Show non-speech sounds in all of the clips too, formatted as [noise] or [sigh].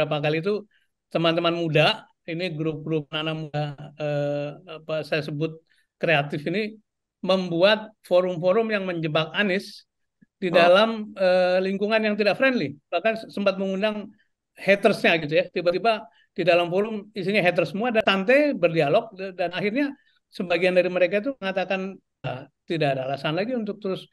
beberapa kali itu teman-teman muda ini grup-grup anak muda eh, apa saya sebut kreatif ini membuat forum-forum yang menjebak Anies di oh. dalam eh, lingkungan yang tidak friendly bahkan sempat mengundang hatersnya gitu ya tiba-tiba di dalam forum isinya haters semua dan tante berdialog dan akhirnya sebagian dari mereka itu mengatakan ah, tidak ada alasan lagi untuk terus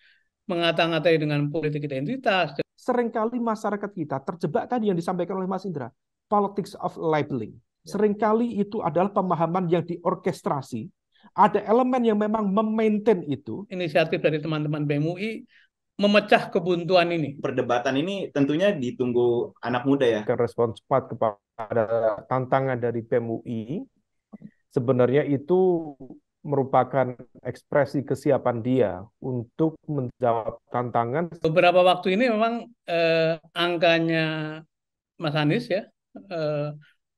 mengata-ngatai dengan politik identitas seringkali masyarakat kita terjebak tadi yang disampaikan oleh Mas Indra, politics of labeling. Ya. Seringkali itu adalah pemahaman yang diorkestrasi, ada elemen yang memang memaintain itu. Inisiatif dari teman-teman BMUI memecah kebuntuan ini. Perdebatan ini tentunya ditunggu anak muda ya. Respon cepat kepada tantangan dari BMUI sebenarnya itu merupakan ekspresi kesiapan dia untuk menjawab tantangan. Beberapa waktu ini memang eh, angkanya Mas Anies ya, eh,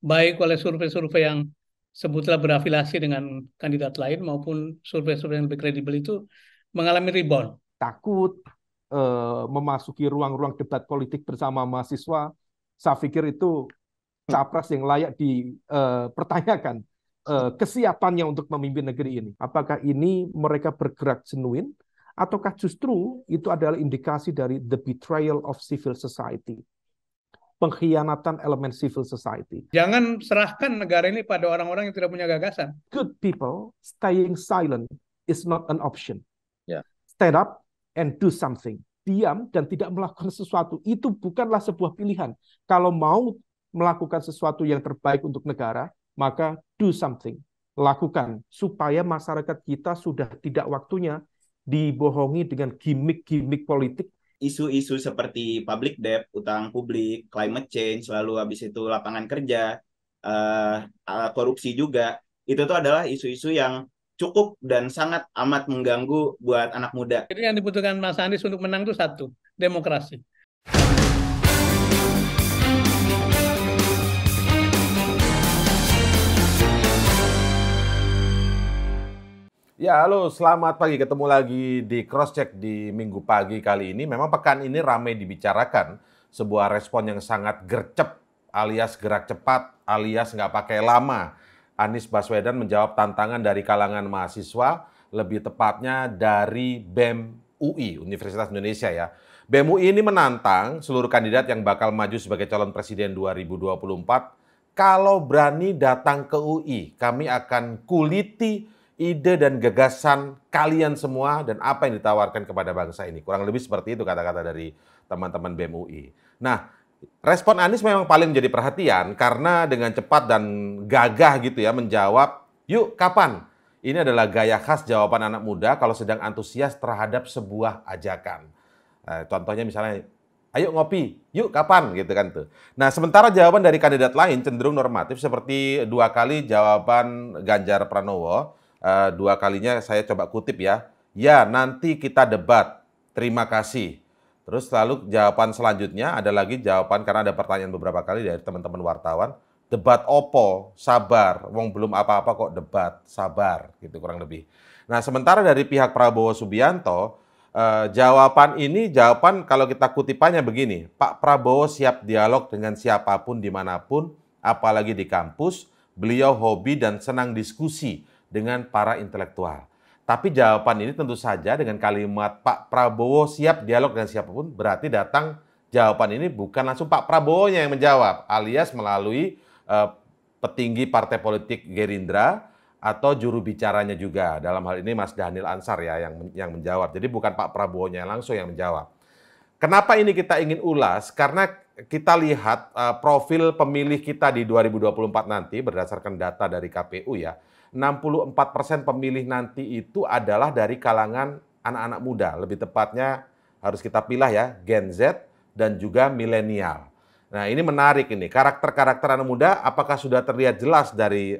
baik oleh survei-survei yang sebutlah berafiliasi dengan kandidat lain maupun survei-survei yang lebih kredibel itu mengalami rebound. Takut eh, memasuki ruang-ruang debat politik bersama mahasiswa, saya pikir itu capres yang layak dipertanyakan. Eh, Eh, kesiapannya untuk memimpin negeri ini. Apakah ini mereka bergerak genuin ataukah justru itu adalah indikasi dari the betrayal of civil society? pengkhianatan elemen civil society. Jangan serahkan negara ini pada orang-orang yang tidak punya gagasan. Good people staying silent is not an option. Yeah. Stand up and do something. Diam dan tidak melakukan sesuatu itu bukanlah sebuah pilihan. Kalau mau melakukan sesuatu yang terbaik untuk negara, maka do something, lakukan supaya masyarakat kita sudah tidak waktunya dibohongi dengan gimmick-gimmick politik isu-isu seperti public debt, utang publik, climate change, lalu habis itu lapangan kerja, uh, korupsi juga. Itu tuh adalah isu-isu yang cukup dan sangat amat mengganggu buat anak muda. Jadi yang dibutuhkan Mas Anies untuk menang itu satu, demokrasi. Ya, halo, selamat pagi. Ketemu lagi di Cross Check di minggu pagi kali ini. Memang pekan ini ramai dibicarakan sebuah respon yang sangat gercep alias gerak cepat alias nggak pakai lama. Anies Baswedan menjawab tantangan dari kalangan mahasiswa, lebih tepatnya dari BEM UI, Universitas Indonesia ya. BEM UI ini menantang seluruh kandidat yang bakal maju sebagai calon presiden 2024 kalau berani datang ke UI, kami akan kuliti ide dan gagasan kalian semua dan apa yang ditawarkan kepada bangsa ini. Kurang lebih seperti itu kata-kata dari teman-teman BMUI. Nah, respon Anies memang paling menjadi perhatian karena dengan cepat dan gagah gitu ya menjawab, "Yuk, kapan?" Ini adalah gaya khas jawaban anak muda kalau sedang antusias terhadap sebuah ajakan. Eh, contohnya misalnya, ayo ngopi, yuk kapan gitu kan tuh. Nah sementara jawaban dari kandidat lain cenderung normatif seperti dua kali jawaban Ganjar Pranowo Eh, dua kalinya saya coba kutip ya. Ya, nanti kita debat. Terima kasih. Terus lalu jawaban selanjutnya ada lagi jawaban karena ada pertanyaan beberapa kali dari teman-teman wartawan. Debat opo, sabar. Wong belum apa-apa kok debat, sabar gitu kurang lebih. Nah, sementara dari pihak Prabowo Subianto eh, jawaban ini jawaban kalau kita kutipannya begini, Pak Prabowo siap dialog dengan siapapun dimanapun, apalagi di kampus. Beliau hobi dan senang diskusi dengan para intelektual. Tapi jawaban ini tentu saja dengan kalimat Pak Prabowo siap dialog dengan siapapun berarti datang jawaban ini bukan langsung Pak prabowo yang menjawab alias melalui uh, petinggi partai politik Gerindra atau juru bicaranya juga. Dalam hal ini Mas Daniel Ansar ya yang yang menjawab. Jadi bukan Pak Prabowo-nya langsung yang menjawab. Kenapa ini kita ingin ulas? Karena kita lihat uh, profil pemilih kita di 2024 nanti berdasarkan data dari KPU ya 64% pemilih nanti itu adalah dari kalangan anak-anak muda. Lebih tepatnya harus kita pilih ya, Gen Z dan juga milenial. Nah, ini menarik ini. Karakter-karakter anak muda apakah sudah terlihat jelas dari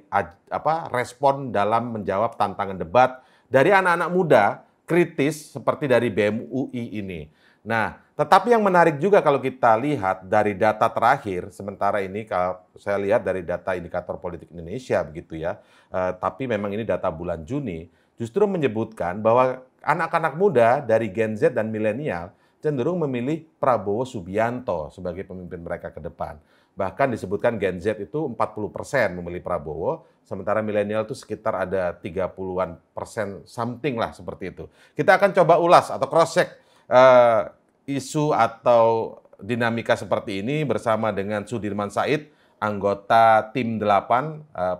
apa respon dalam menjawab tantangan debat dari anak-anak muda kritis seperti dari BMUI ini. Nah, tetapi yang menarik juga kalau kita lihat dari data terakhir, sementara ini kalau saya lihat dari data indikator politik Indonesia begitu ya, eh, tapi memang ini data bulan Juni, justru menyebutkan bahwa anak-anak muda dari Gen Z dan milenial cenderung memilih Prabowo Subianto sebagai pemimpin mereka ke depan. Bahkan disebutkan Gen Z itu 40 persen memilih Prabowo, sementara milenial itu sekitar ada 30-an persen something lah seperti itu. Kita akan coba ulas atau cross-check uh, isu atau dinamika seperti ini bersama dengan Sudirman Said, anggota tim 8 eh,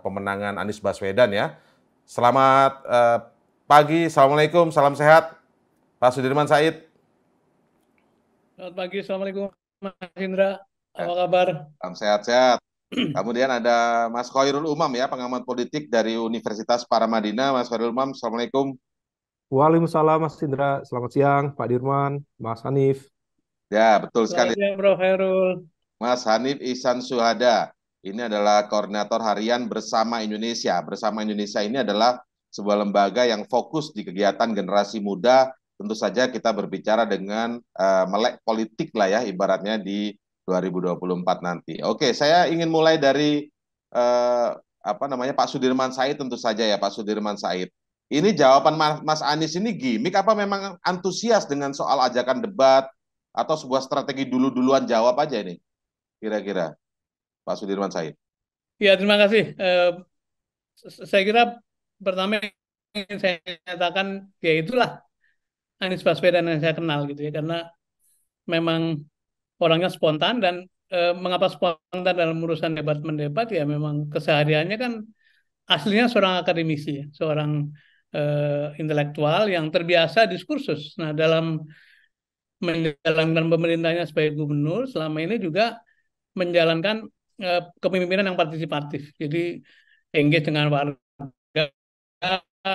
pemenangan Anies Baswedan ya. Selamat eh, pagi, Assalamualaikum, salam sehat Pak Sudirman Said. Selamat pagi, Assalamualaikum Mas Indra, apa ya. kabar? Salam sehat-sehat. [clears throat] Kemudian ada Mas Khairul Umam ya, pengamat politik dari Universitas Paramadina. Mas Khairul Umam, Assalamualaikum. Waalaikumsalam Mas Indra. Selamat siang Pak Dirman, Mas Hanif. Ya, betul sekali. Selamat Bro Herul. Mas Hanif Ihsan Suhada. Ini adalah koordinator harian Bersama Indonesia. Bersama Indonesia ini adalah sebuah lembaga yang fokus di kegiatan generasi muda. Tentu saja kita berbicara dengan uh, melek politik lah ya ibaratnya di 2024 nanti. Oke, saya ingin mulai dari uh, apa namanya Pak Sudirman Said tentu saja ya Pak Sudirman Said ini jawaban Mas Anies ini gimmick apa memang antusias dengan soal ajakan debat atau sebuah strategi dulu-duluan jawab aja ini kira-kira Pak Sudirman Said. Ya terima kasih. Eh, saya kira pertama yang saya nyatakan ya itulah Anies Baswedan yang saya kenal gitu ya karena memang orangnya spontan dan eh, mengapa spontan dalam urusan debat mendebat ya memang kesehariannya kan aslinya seorang akademisi ya, seorang uh, intelektual yang terbiasa diskursus. Nah, dalam menjalankan pemerintahnya sebagai gubernur selama ini juga menjalankan uh, kepemimpinan yang partisipatif. Jadi engage dengan warga,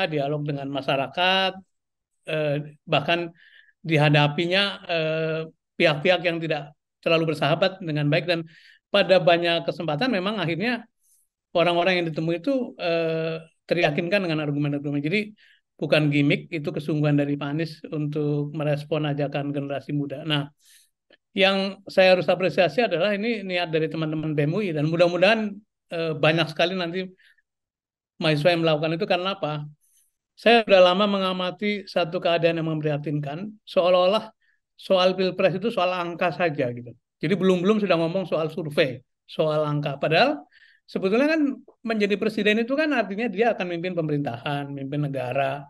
dialog dengan masyarakat, uh, bahkan dihadapinya pihak-pihak yang tidak terlalu bersahabat dengan baik dan pada banyak kesempatan memang akhirnya orang-orang yang ditemui itu eh, teryakinkan dengan argumen-argumen. Jadi bukan gimmick, itu kesungguhan dari Pak Anies untuk merespon ajakan generasi muda. Nah, yang saya harus apresiasi adalah ini niat dari teman-teman BMUI dan mudah-mudahan eh, banyak sekali nanti mahasiswa yang melakukan itu karena apa? Saya sudah lama mengamati satu keadaan yang memprihatinkan, seolah-olah soal pilpres itu soal angka saja gitu. Jadi belum-belum sudah ngomong soal survei, soal angka. Padahal sebetulnya kan menjadi presiden itu kan artinya dia akan memimpin pemerintahan, memimpin negara,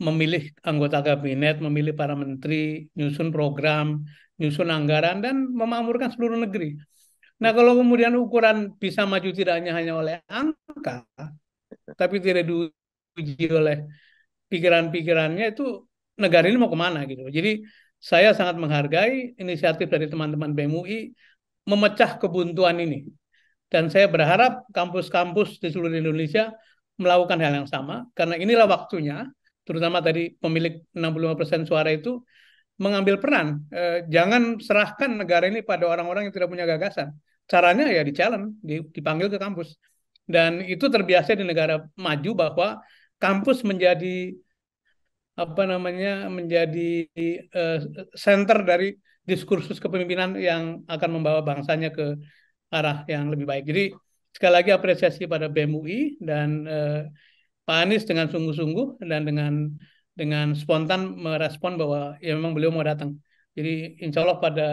memilih anggota kabinet, memilih para menteri, nyusun program, nyusun anggaran dan memakmurkan seluruh negeri. Nah, kalau kemudian ukuran bisa maju tidaknya hanya hanya oleh angka, tapi tidak diuji oleh pikiran-pikirannya itu negara ini mau kemana gitu. Jadi saya sangat menghargai inisiatif dari teman-teman BMUI memecah kebuntuan ini dan saya berharap kampus-kampus di seluruh Indonesia melakukan hal yang sama, karena inilah waktunya, terutama tadi pemilik 65% suara itu, mengambil peran. e, jangan serahkan negara ini pada orang-orang yang tidak punya gagasan. Caranya ya di challenge, dipanggil ke kampus. Dan itu terbiasa di negara maju bahwa kampus menjadi apa namanya menjadi uh, center dari diskursus kepemimpinan yang akan membawa bangsanya ke arah yang lebih baik. Jadi sekali lagi apresiasi pada Bmui dan eh, Pak Anies dengan sungguh-sungguh dan dengan dengan spontan merespon bahwa ya memang beliau mau datang. Jadi insya Allah pada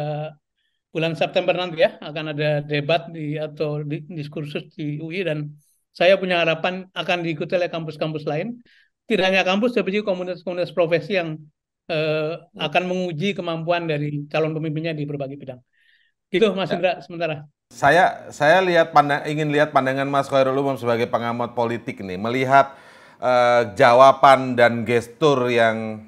bulan September nanti ya akan ada debat di atau di, diskursus di UI dan saya punya harapan akan diikuti oleh kampus-kampus lain. Tidak hanya kampus, tapi juga komunitas-komunitas profesi yang eh, akan menguji kemampuan dari calon pemimpinnya di berbagai bidang. gitu Mas ya. Indra sementara. Saya saya lihat pandang, ingin lihat pandangan Mas Khairul Umum sebagai pengamat politik nih melihat uh, jawaban dan gestur yang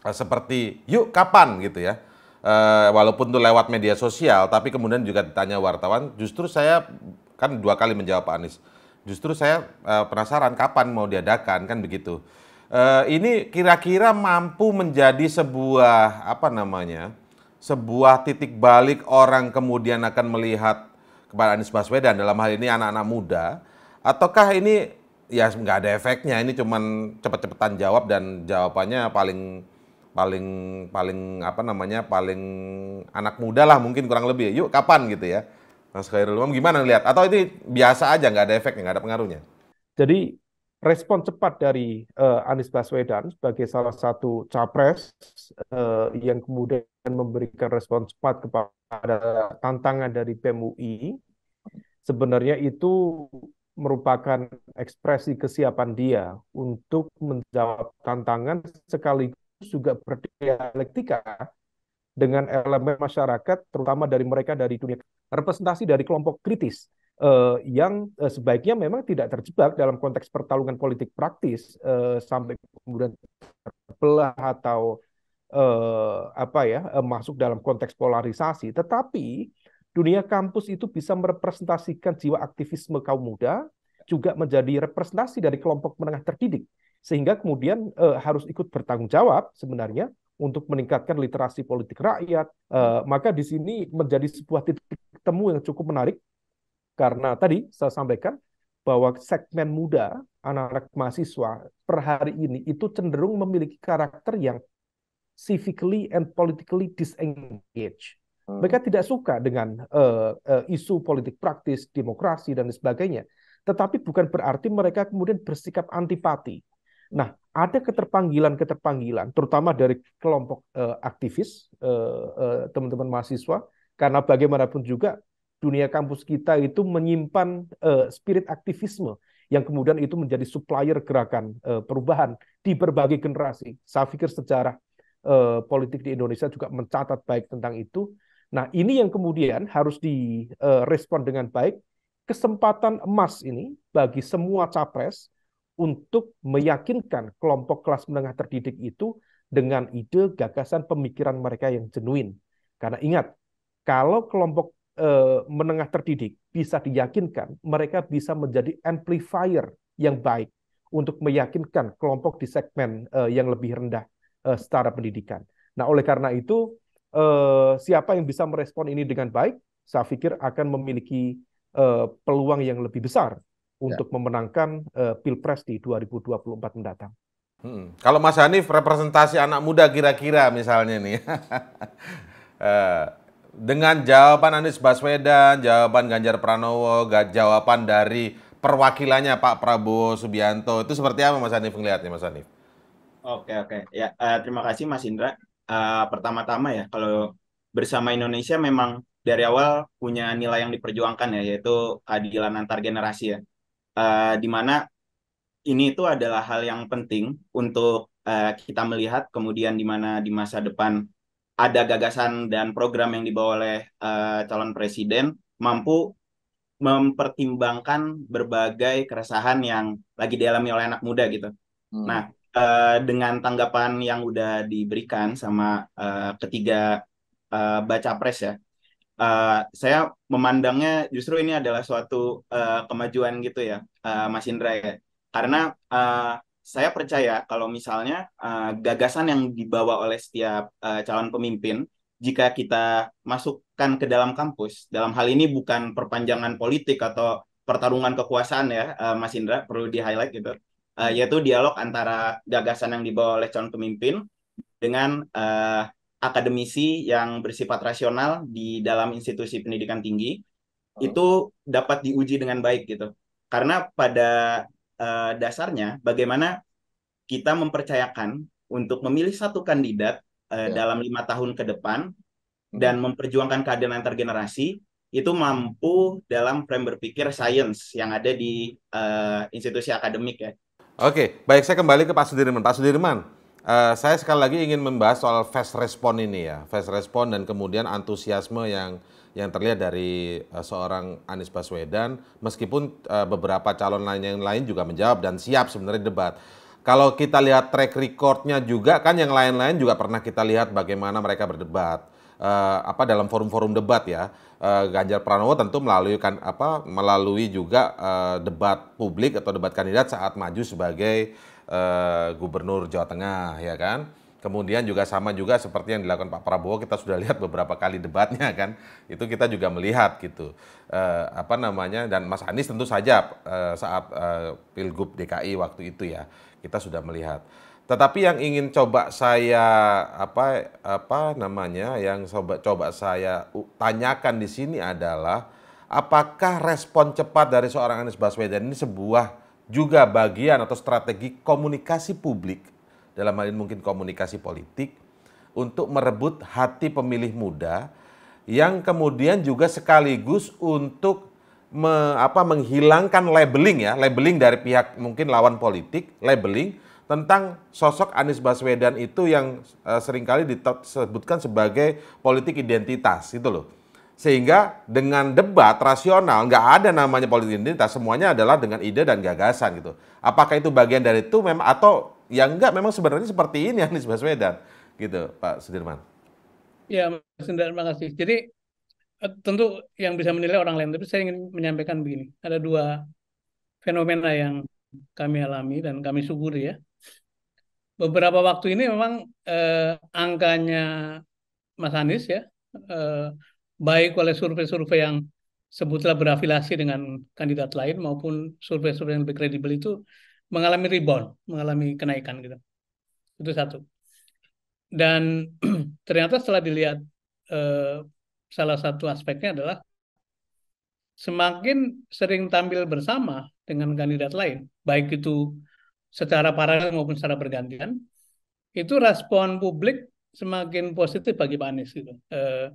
uh, seperti yuk kapan gitu ya. Uh, walaupun itu lewat media sosial tapi kemudian juga ditanya wartawan justru saya kan dua kali menjawab Pak Anies. Justru saya uh, penasaran kapan mau diadakan kan begitu. Uh, ini kira-kira mampu menjadi sebuah apa namanya? sebuah titik balik orang kemudian akan melihat kepada Anies Baswedan dalam hal ini anak-anak muda ataukah ini ya nggak ada efeknya ini cuman cepet-cepetan jawab dan jawabannya paling paling paling apa namanya paling anak muda lah mungkin kurang lebih yuk kapan gitu ya Mas Khairul Umam gimana lihat atau ini biasa aja nggak ada efeknya nggak ada pengaruhnya jadi respon cepat dari uh, Anies Baswedan sebagai salah satu capres uh, yang kemudian memberikan respon cepat kepada tantangan dari PMUI sebenarnya itu merupakan ekspresi kesiapan dia untuk menjawab tantangan sekaligus juga berdialektika dengan elemen masyarakat terutama dari mereka dari dunia representasi dari kelompok kritis uh, yang uh, sebaiknya memang tidak terjebak dalam konteks pertarungan politik praktis uh, sampai kemudian terbelah atau uh, apa ya uh, masuk dalam konteks polarisasi tetapi dunia kampus itu bisa merepresentasikan jiwa aktivisme kaum muda juga menjadi representasi dari kelompok menengah terdidik sehingga kemudian uh, harus ikut bertanggung jawab sebenarnya untuk meningkatkan literasi politik rakyat. Uh, maka di sini menjadi sebuah titik temu yang cukup menarik karena tadi saya sampaikan bahwa segmen muda, anak-anak mahasiswa per hari ini itu cenderung memiliki karakter yang civically and politically disengaged. Hmm. Mereka tidak suka dengan uh, uh, isu politik praktis, demokrasi, dan sebagainya. Tetapi bukan berarti mereka kemudian bersikap antipati. Nah, ada keterpanggilan-keterpanggilan, terutama dari kelompok uh, aktivis, teman-teman uh, uh, teman -teman mahasiswa, karena bagaimanapun juga dunia kampus kita itu menyimpan uh, spirit aktivisme yang kemudian itu menjadi supplier gerakan uh, perubahan di berbagai generasi. Saya pikir sejarah uh, politik di Indonesia juga mencatat baik tentang itu. Nah, ini yang kemudian harus direspon uh, dengan baik. Kesempatan emas ini bagi semua capres untuk meyakinkan kelompok kelas menengah terdidik itu dengan ide, gagasan, pemikiran mereka yang jenuin. Karena ingat, kalau kelompok eh, menengah terdidik bisa diyakinkan, mereka bisa menjadi amplifier yang baik untuk meyakinkan kelompok di segmen eh, yang lebih rendah eh, secara pendidikan. Nah, oleh karena itu, eh, siapa yang bisa merespon ini dengan baik, saya pikir akan memiliki eh, peluang yang lebih besar untuk ya. memenangkan eh, pilpres di 2024 mendatang. Hmm. Kalau Mas Hanif representasi anak muda kira-kira misalnya nih, [laughs] dengan jawaban Anies Baswedan, jawaban Ganjar Pranowo, jawaban dari perwakilannya Pak Prabowo Subianto itu seperti apa Mas Hanif melihatnya Mas Hanif? Oke oke ya uh, terima kasih Mas Indra. Uh, pertama-tama ya kalau bersama Indonesia memang dari awal punya nilai yang diperjuangkan ya yaitu keadilan antar generasi ya. Uh, eh, dimana ini itu adalah hal yang penting untuk uh, kita melihat kemudian di mana di masa depan ada gagasan dan program yang dibawa oleh uh, calon presiden mampu mempertimbangkan berbagai keresahan yang lagi dialami oleh anak muda gitu. Hmm. Nah, uh, dengan tanggapan yang udah diberikan sama uh, ketiga uh, baca pres ya, uh, saya memandangnya justru ini adalah suatu uh, kemajuan gitu ya, uh, Mas Indra ya. Karena uh, saya percaya kalau misalnya uh, gagasan yang dibawa oleh setiap uh, calon pemimpin jika kita masukkan ke dalam kampus dalam hal ini bukan perpanjangan politik atau pertarungan kekuasaan ya uh, Mas Indra perlu di highlight gitu uh, yaitu dialog antara gagasan yang dibawa oleh calon pemimpin dengan uh, akademisi yang bersifat rasional di dalam institusi pendidikan tinggi oh. itu dapat diuji dengan baik gitu karena pada uh, dasarnya bagaimana kita mempercayakan untuk memilih satu kandidat uh, ya. dalam lima tahun ke depan hmm. dan memperjuangkan keadilan antar generasi itu mampu dalam frame berpikir sains yang ada di uh, institusi akademik ya. Oke, baik saya kembali ke Pak Sudirman. Pak Sudirman, uh, saya sekali lagi ingin membahas soal fast respon ini ya, fast respon dan kemudian antusiasme yang yang terlihat dari uh, seorang Anies Baswedan meskipun uh, beberapa calon lain yang lain juga menjawab dan siap sebenarnya debat. Kalau kita lihat track recordnya juga kan yang lain-lain juga pernah kita lihat bagaimana mereka berdebat uh, apa dalam forum-forum debat ya uh, Ganjar Pranowo tentu melalui kan apa melalui juga uh, debat publik atau debat kandidat saat maju sebagai uh, gubernur Jawa Tengah ya kan Kemudian juga sama juga seperti yang dilakukan Pak Prabowo, kita sudah lihat beberapa kali debatnya kan, itu kita juga melihat gitu eh, apa namanya dan Mas Anies tentu saja eh, saat eh, pilgub DKI waktu itu ya kita sudah melihat. Tetapi yang ingin coba saya apa apa namanya yang coba coba saya tanyakan di sini adalah apakah respon cepat dari seorang Anies Baswedan ini sebuah juga bagian atau strategi komunikasi publik dalam hal ini mungkin komunikasi politik untuk merebut hati pemilih muda yang kemudian juga sekaligus untuk me, apa, menghilangkan labeling ya, labeling dari pihak mungkin lawan politik, labeling tentang sosok Anies Baswedan itu yang e, seringkali disebutkan sebagai politik identitas itu loh. Sehingga dengan debat rasional nggak ada namanya politik identitas, semuanya adalah dengan ide dan gagasan gitu. Apakah itu bagian dari itu memang atau Ya enggak memang sebenarnya seperti ini Anies Baswedan gitu Pak Sudirman. Ya Mas terima kasih. Jadi eh, tentu yang bisa menilai orang lain, tapi saya ingin menyampaikan begini. Ada dua fenomena yang kami alami dan kami syukuri ya. Beberapa waktu ini memang eh, angkanya Mas Anies ya, eh, baik oleh survei-survei yang sebutlah berafiliasi dengan kandidat lain maupun survei-survei yang lebih kredibel itu mengalami rebound, mengalami kenaikan gitu. Itu satu. Dan [clears throat] ternyata setelah dilihat eh, salah satu aspeknya adalah semakin sering tampil bersama dengan kandidat lain, baik itu secara paralel maupun secara bergantian, itu respon publik semakin positif bagi Pak Anies gitu. Eh,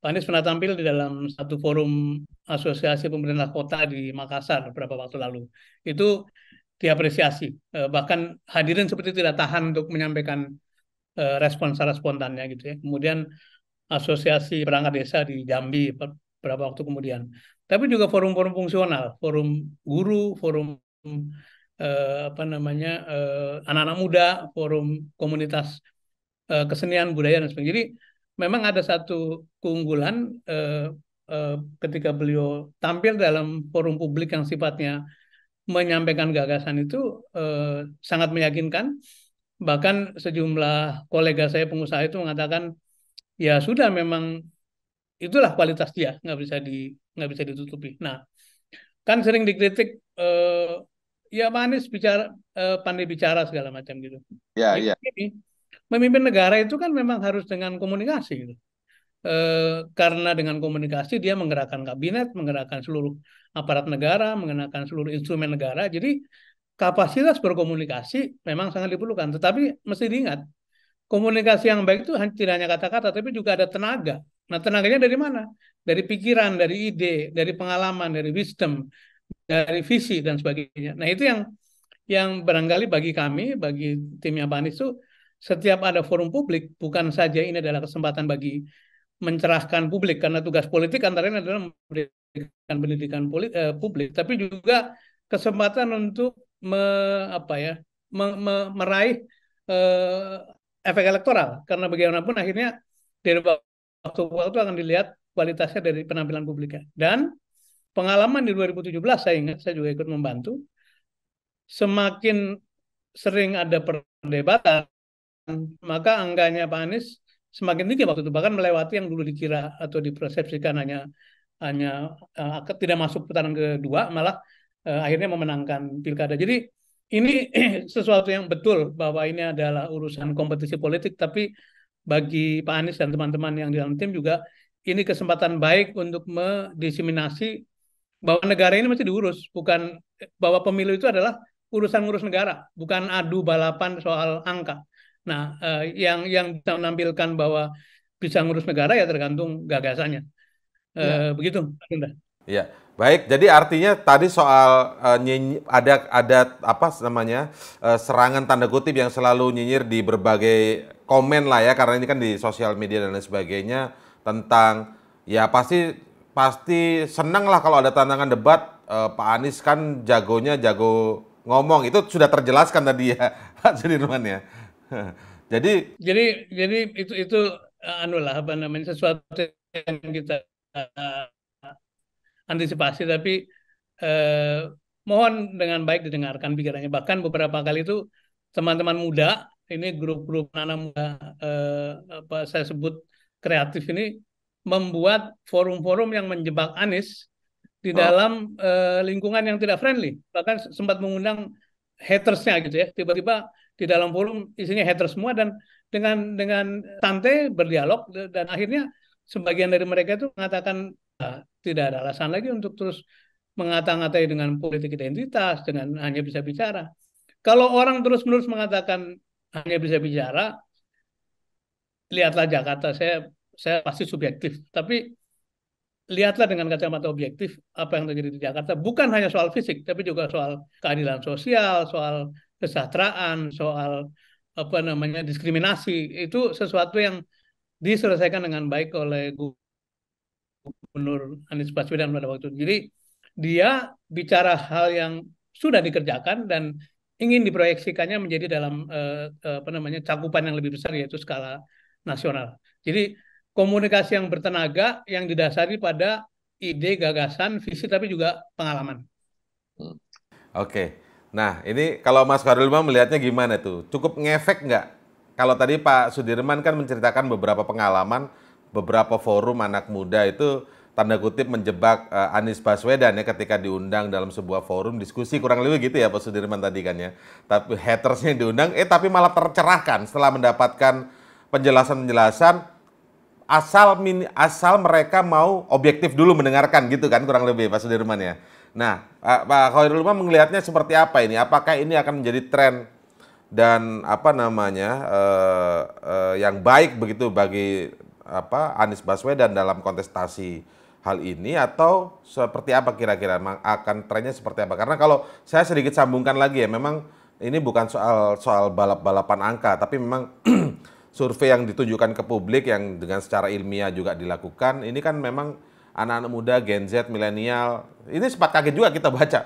Pak Anies pernah tampil di dalam satu forum asosiasi pemerintah kota di Makassar beberapa waktu lalu. Itu diapresiasi. Eh, bahkan hadirin seperti tidak tahan untuk menyampaikan eh, respon secara spontannya gitu ya. Kemudian asosiasi perangkat desa di Jambi beberapa waktu kemudian. Tapi juga forum-forum fungsional, forum guru, forum eh, apa namanya anak eh, anak-anak muda, forum komunitas eh, kesenian budaya dan sebagainya. Jadi memang ada satu keunggulan eh, eh, ketika beliau tampil dalam forum publik yang sifatnya menyampaikan gagasan itu eh, sangat meyakinkan. Bahkan sejumlah kolega saya pengusaha itu mengatakan, ya sudah memang itulah kualitas dia, nggak bisa di nggak bisa ditutupi. Nah, kan sering dikritik, eh, ya Pak bicara eh, pandai bicara segala macam gitu. Ya, nah, ya. Memimpin negara itu kan memang harus dengan komunikasi gitu. Eh, karena dengan komunikasi dia menggerakkan kabinet, menggerakkan seluruh aparat negara, menggerakkan seluruh instrumen negara. Jadi kapasitas berkomunikasi memang sangat diperlukan. Tetapi mesti diingat, komunikasi yang baik itu tidak hanya kata-kata, tapi juga ada tenaga. Nah, tenaganya dari mana? Dari pikiran, dari ide, dari pengalaman, dari wisdom, dari visi dan sebagainya. Nah, itu yang yang barangkali bagi kami, bagi timnya Pak itu setiap ada forum publik bukan saja ini adalah kesempatan bagi mencerahkan publik karena tugas politik antaranya adalah memberikan pendidikan politik, eh, publik tapi juga kesempatan untuk me, apa ya me, me, meraih eh, efek elektoral karena bagaimanapun akhirnya dari waktu ke waktu akan dilihat kualitasnya dari penampilan publiknya dan pengalaman di 2017 saya ingat saya juga ikut membantu semakin sering ada perdebatan maka angkanya Pak Anies semakin tinggi waktu itu bahkan melewati yang dulu dikira atau dipersepsikan hanya hanya uh, tidak masuk putaran kedua malah uh, akhirnya memenangkan pilkada. Jadi ini [clears throat] sesuatu yang betul bahwa ini adalah urusan kompetisi politik tapi bagi Pak Anies dan teman-teman yang di dalam tim juga ini kesempatan baik untuk mendiseminasi bahwa negara ini masih diurus, bukan bahwa pemilu itu adalah urusan ngurus negara, bukan adu balapan soal angka. Nah, eh, yang yang bisa menampilkan bahwa bisa ngurus negara ya tergantung gagasannya. Eh, ya. Begitu, Iya. Baik, jadi artinya tadi soal uh, nyinyi, ada ada apa namanya uh, serangan tanda kutip yang selalu nyinyir di berbagai komen lah ya karena ini kan di sosial media dan lain sebagainya tentang ya pasti pasti senang lah kalau ada tantangan debat uh, Pak Anies kan jagonya jago ngomong itu sudah terjelaskan tadi ya [laughs] Pak Sudirman ya. [laughs] jadi jadi jadi itu itu eh, anu lah apa namanya sesuatu yang kita uh, antisipasi tapi uh, mohon dengan baik didengarkan pikirannya bahkan beberapa kali itu teman-teman muda ini grup-grup anak muda uh, apa saya sebut kreatif ini membuat forum-forum yang menjebak Anies di oh. dalam oh. lingkungan yang tidak friendly bahkan sempat mengundang hatersnya gitu ya tiba-tiba di dalam forum isinya haters semua dan dengan dengan santai berdialog dan akhirnya sebagian dari mereka itu mengatakan ah, tidak ada alasan lagi untuk terus mengata-ngatai dengan politik identitas dengan hanya bisa bicara. Kalau orang terus-menerus mengatakan hanya bisa bicara, lihatlah Jakarta. Saya saya pasti subjektif, tapi lihatlah dengan kacamata objektif apa yang terjadi di Jakarta. Bukan hanya soal fisik, tapi juga soal keadilan sosial, soal kesejahteraan, soal apa namanya diskriminasi itu sesuatu yang diselesaikan dengan baik oleh Gubernur Anies Baswedan pada waktu itu. Jadi dia bicara hal yang sudah dikerjakan dan ingin diproyeksikannya menjadi dalam eh, eh apa namanya cakupan yang lebih besar yaitu skala nasional. Jadi komunikasi yang bertenaga yang didasari pada ide, gagasan, visi tapi juga pengalaman. Hmm. Oke. Okay. Nah, ini kalau Mas Imam melihatnya gimana tuh? Cukup ngefek nggak? Kalau tadi Pak Sudirman kan menceritakan beberapa pengalaman, beberapa forum anak muda itu tanda kutip menjebak uh, Anies Baswedan ya ketika diundang dalam sebuah forum diskusi kurang lebih gitu ya Pak Sudirman tadi kan ya. Tapi hatersnya diundang, eh tapi malah tercerahkan setelah mendapatkan penjelasan-penjelasan asal asal mereka mau objektif dulu mendengarkan gitu kan kurang lebih Pak Sudirman ya. Nah, eh, Pak Khairul Umam melihatnya seperti apa ini? Apakah ini akan menjadi tren dan apa namanya uh, uh, yang baik begitu bagi apa Anies Baswedan dalam kontestasi hal ini atau seperti apa kira-kira akan trennya seperti apa? Karena kalau saya sedikit sambungkan lagi ya, memang ini bukan soal soal balap-balapan angka, tapi memang [clears throat] survei yang ditujukan ke publik yang dengan secara ilmiah juga dilakukan, ini kan memang anak-anak muda Gen Z, milenial. Ini sempat kaget juga kita baca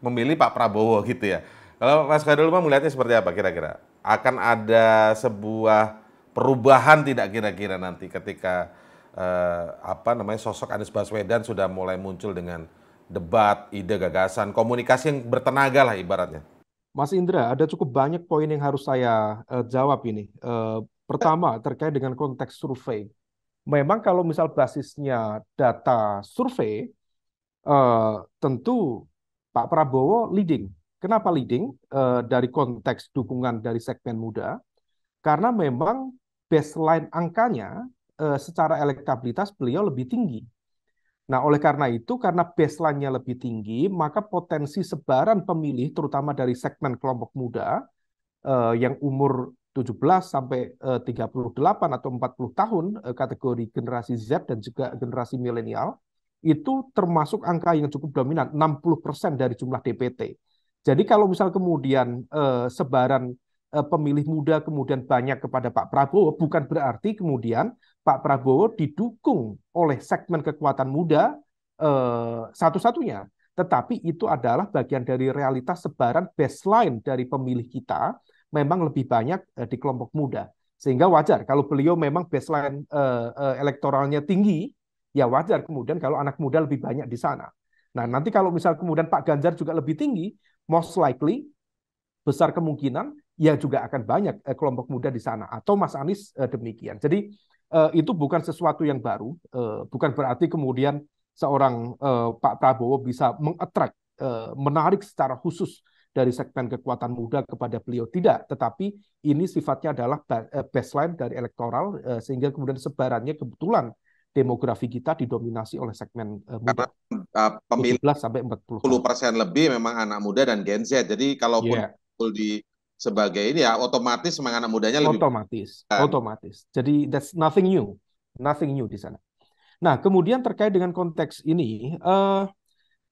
memilih Pak Prabowo gitu ya. Kalau Mas Khairul Umam melihatnya seperti apa kira-kira? Akan ada sebuah perubahan tidak kira-kira nanti ketika eh, apa namanya sosok Anies Baswedan sudah mulai muncul dengan debat, ide, gagasan, komunikasi yang bertenaga lah ibaratnya. Mas Indra, ada cukup banyak poin yang harus saya uh, jawab ini. Uh, pertama terkait dengan konteks survei memang kalau misal basisnya data survei, eh, tentu Pak Prabowo leading. Kenapa leading? Eh, dari konteks dukungan dari segmen muda, karena memang baseline angkanya eh, secara elektabilitas beliau lebih tinggi. Nah, oleh karena itu, karena baseline-nya lebih tinggi, maka potensi sebaran pemilih, terutama dari segmen kelompok muda eh, yang umur 17 sampai 38 eh, atau 40 tahun eh, kategori generasi Z dan juga generasi milenial itu termasuk angka yang cukup dominan 60% persen dari jumlah DPT. Jadi kalau misal kemudian eh, sebaran pemilih muda kemudian banyak kepada Pak Prabowo bukan berarti kemudian Pak Prabowo didukung oleh segmen kekuatan muda satu-satunya, tetapi itu adalah bagian dari realitas sebaran baseline dari pemilih kita memang lebih banyak eh, di kelompok muda. Sehingga wajar kalau beliau memang baseline eh, eh, elektoralnya tinggi, ya wajar kemudian kalau anak muda lebih banyak di sana. Nah, nanti kalau misal kemudian Pak Ganjar juga lebih tinggi, most likely besar kemungkinan ya juga akan banyak kelompok muda di sana atau Mas Anies demikian. Jadi itu bukan sesuatu yang baru, bukan berarti kemudian seorang Pak Prabowo bisa mengattract menarik secara khusus dari segmen kekuatan muda kepada beliau tidak, tetapi ini sifatnya adalah eh, baseline dari elektoral eh, sehingga kemudian sebarannya kebetulan demografi kita didominasi oleh segmen eh, muda. Karena uh, pemilih 17 sampai 40 persen lebih memang anak muda dan Gen Z. Jadi kalaupun yeah. Iya. di sebagai ini ya otomatis memang anak mudanya lebih otomatis, dan... otomatis. Jadi that's nothing new, nothing new di sana. Nah kemudian terkait dengan konteks ini uh,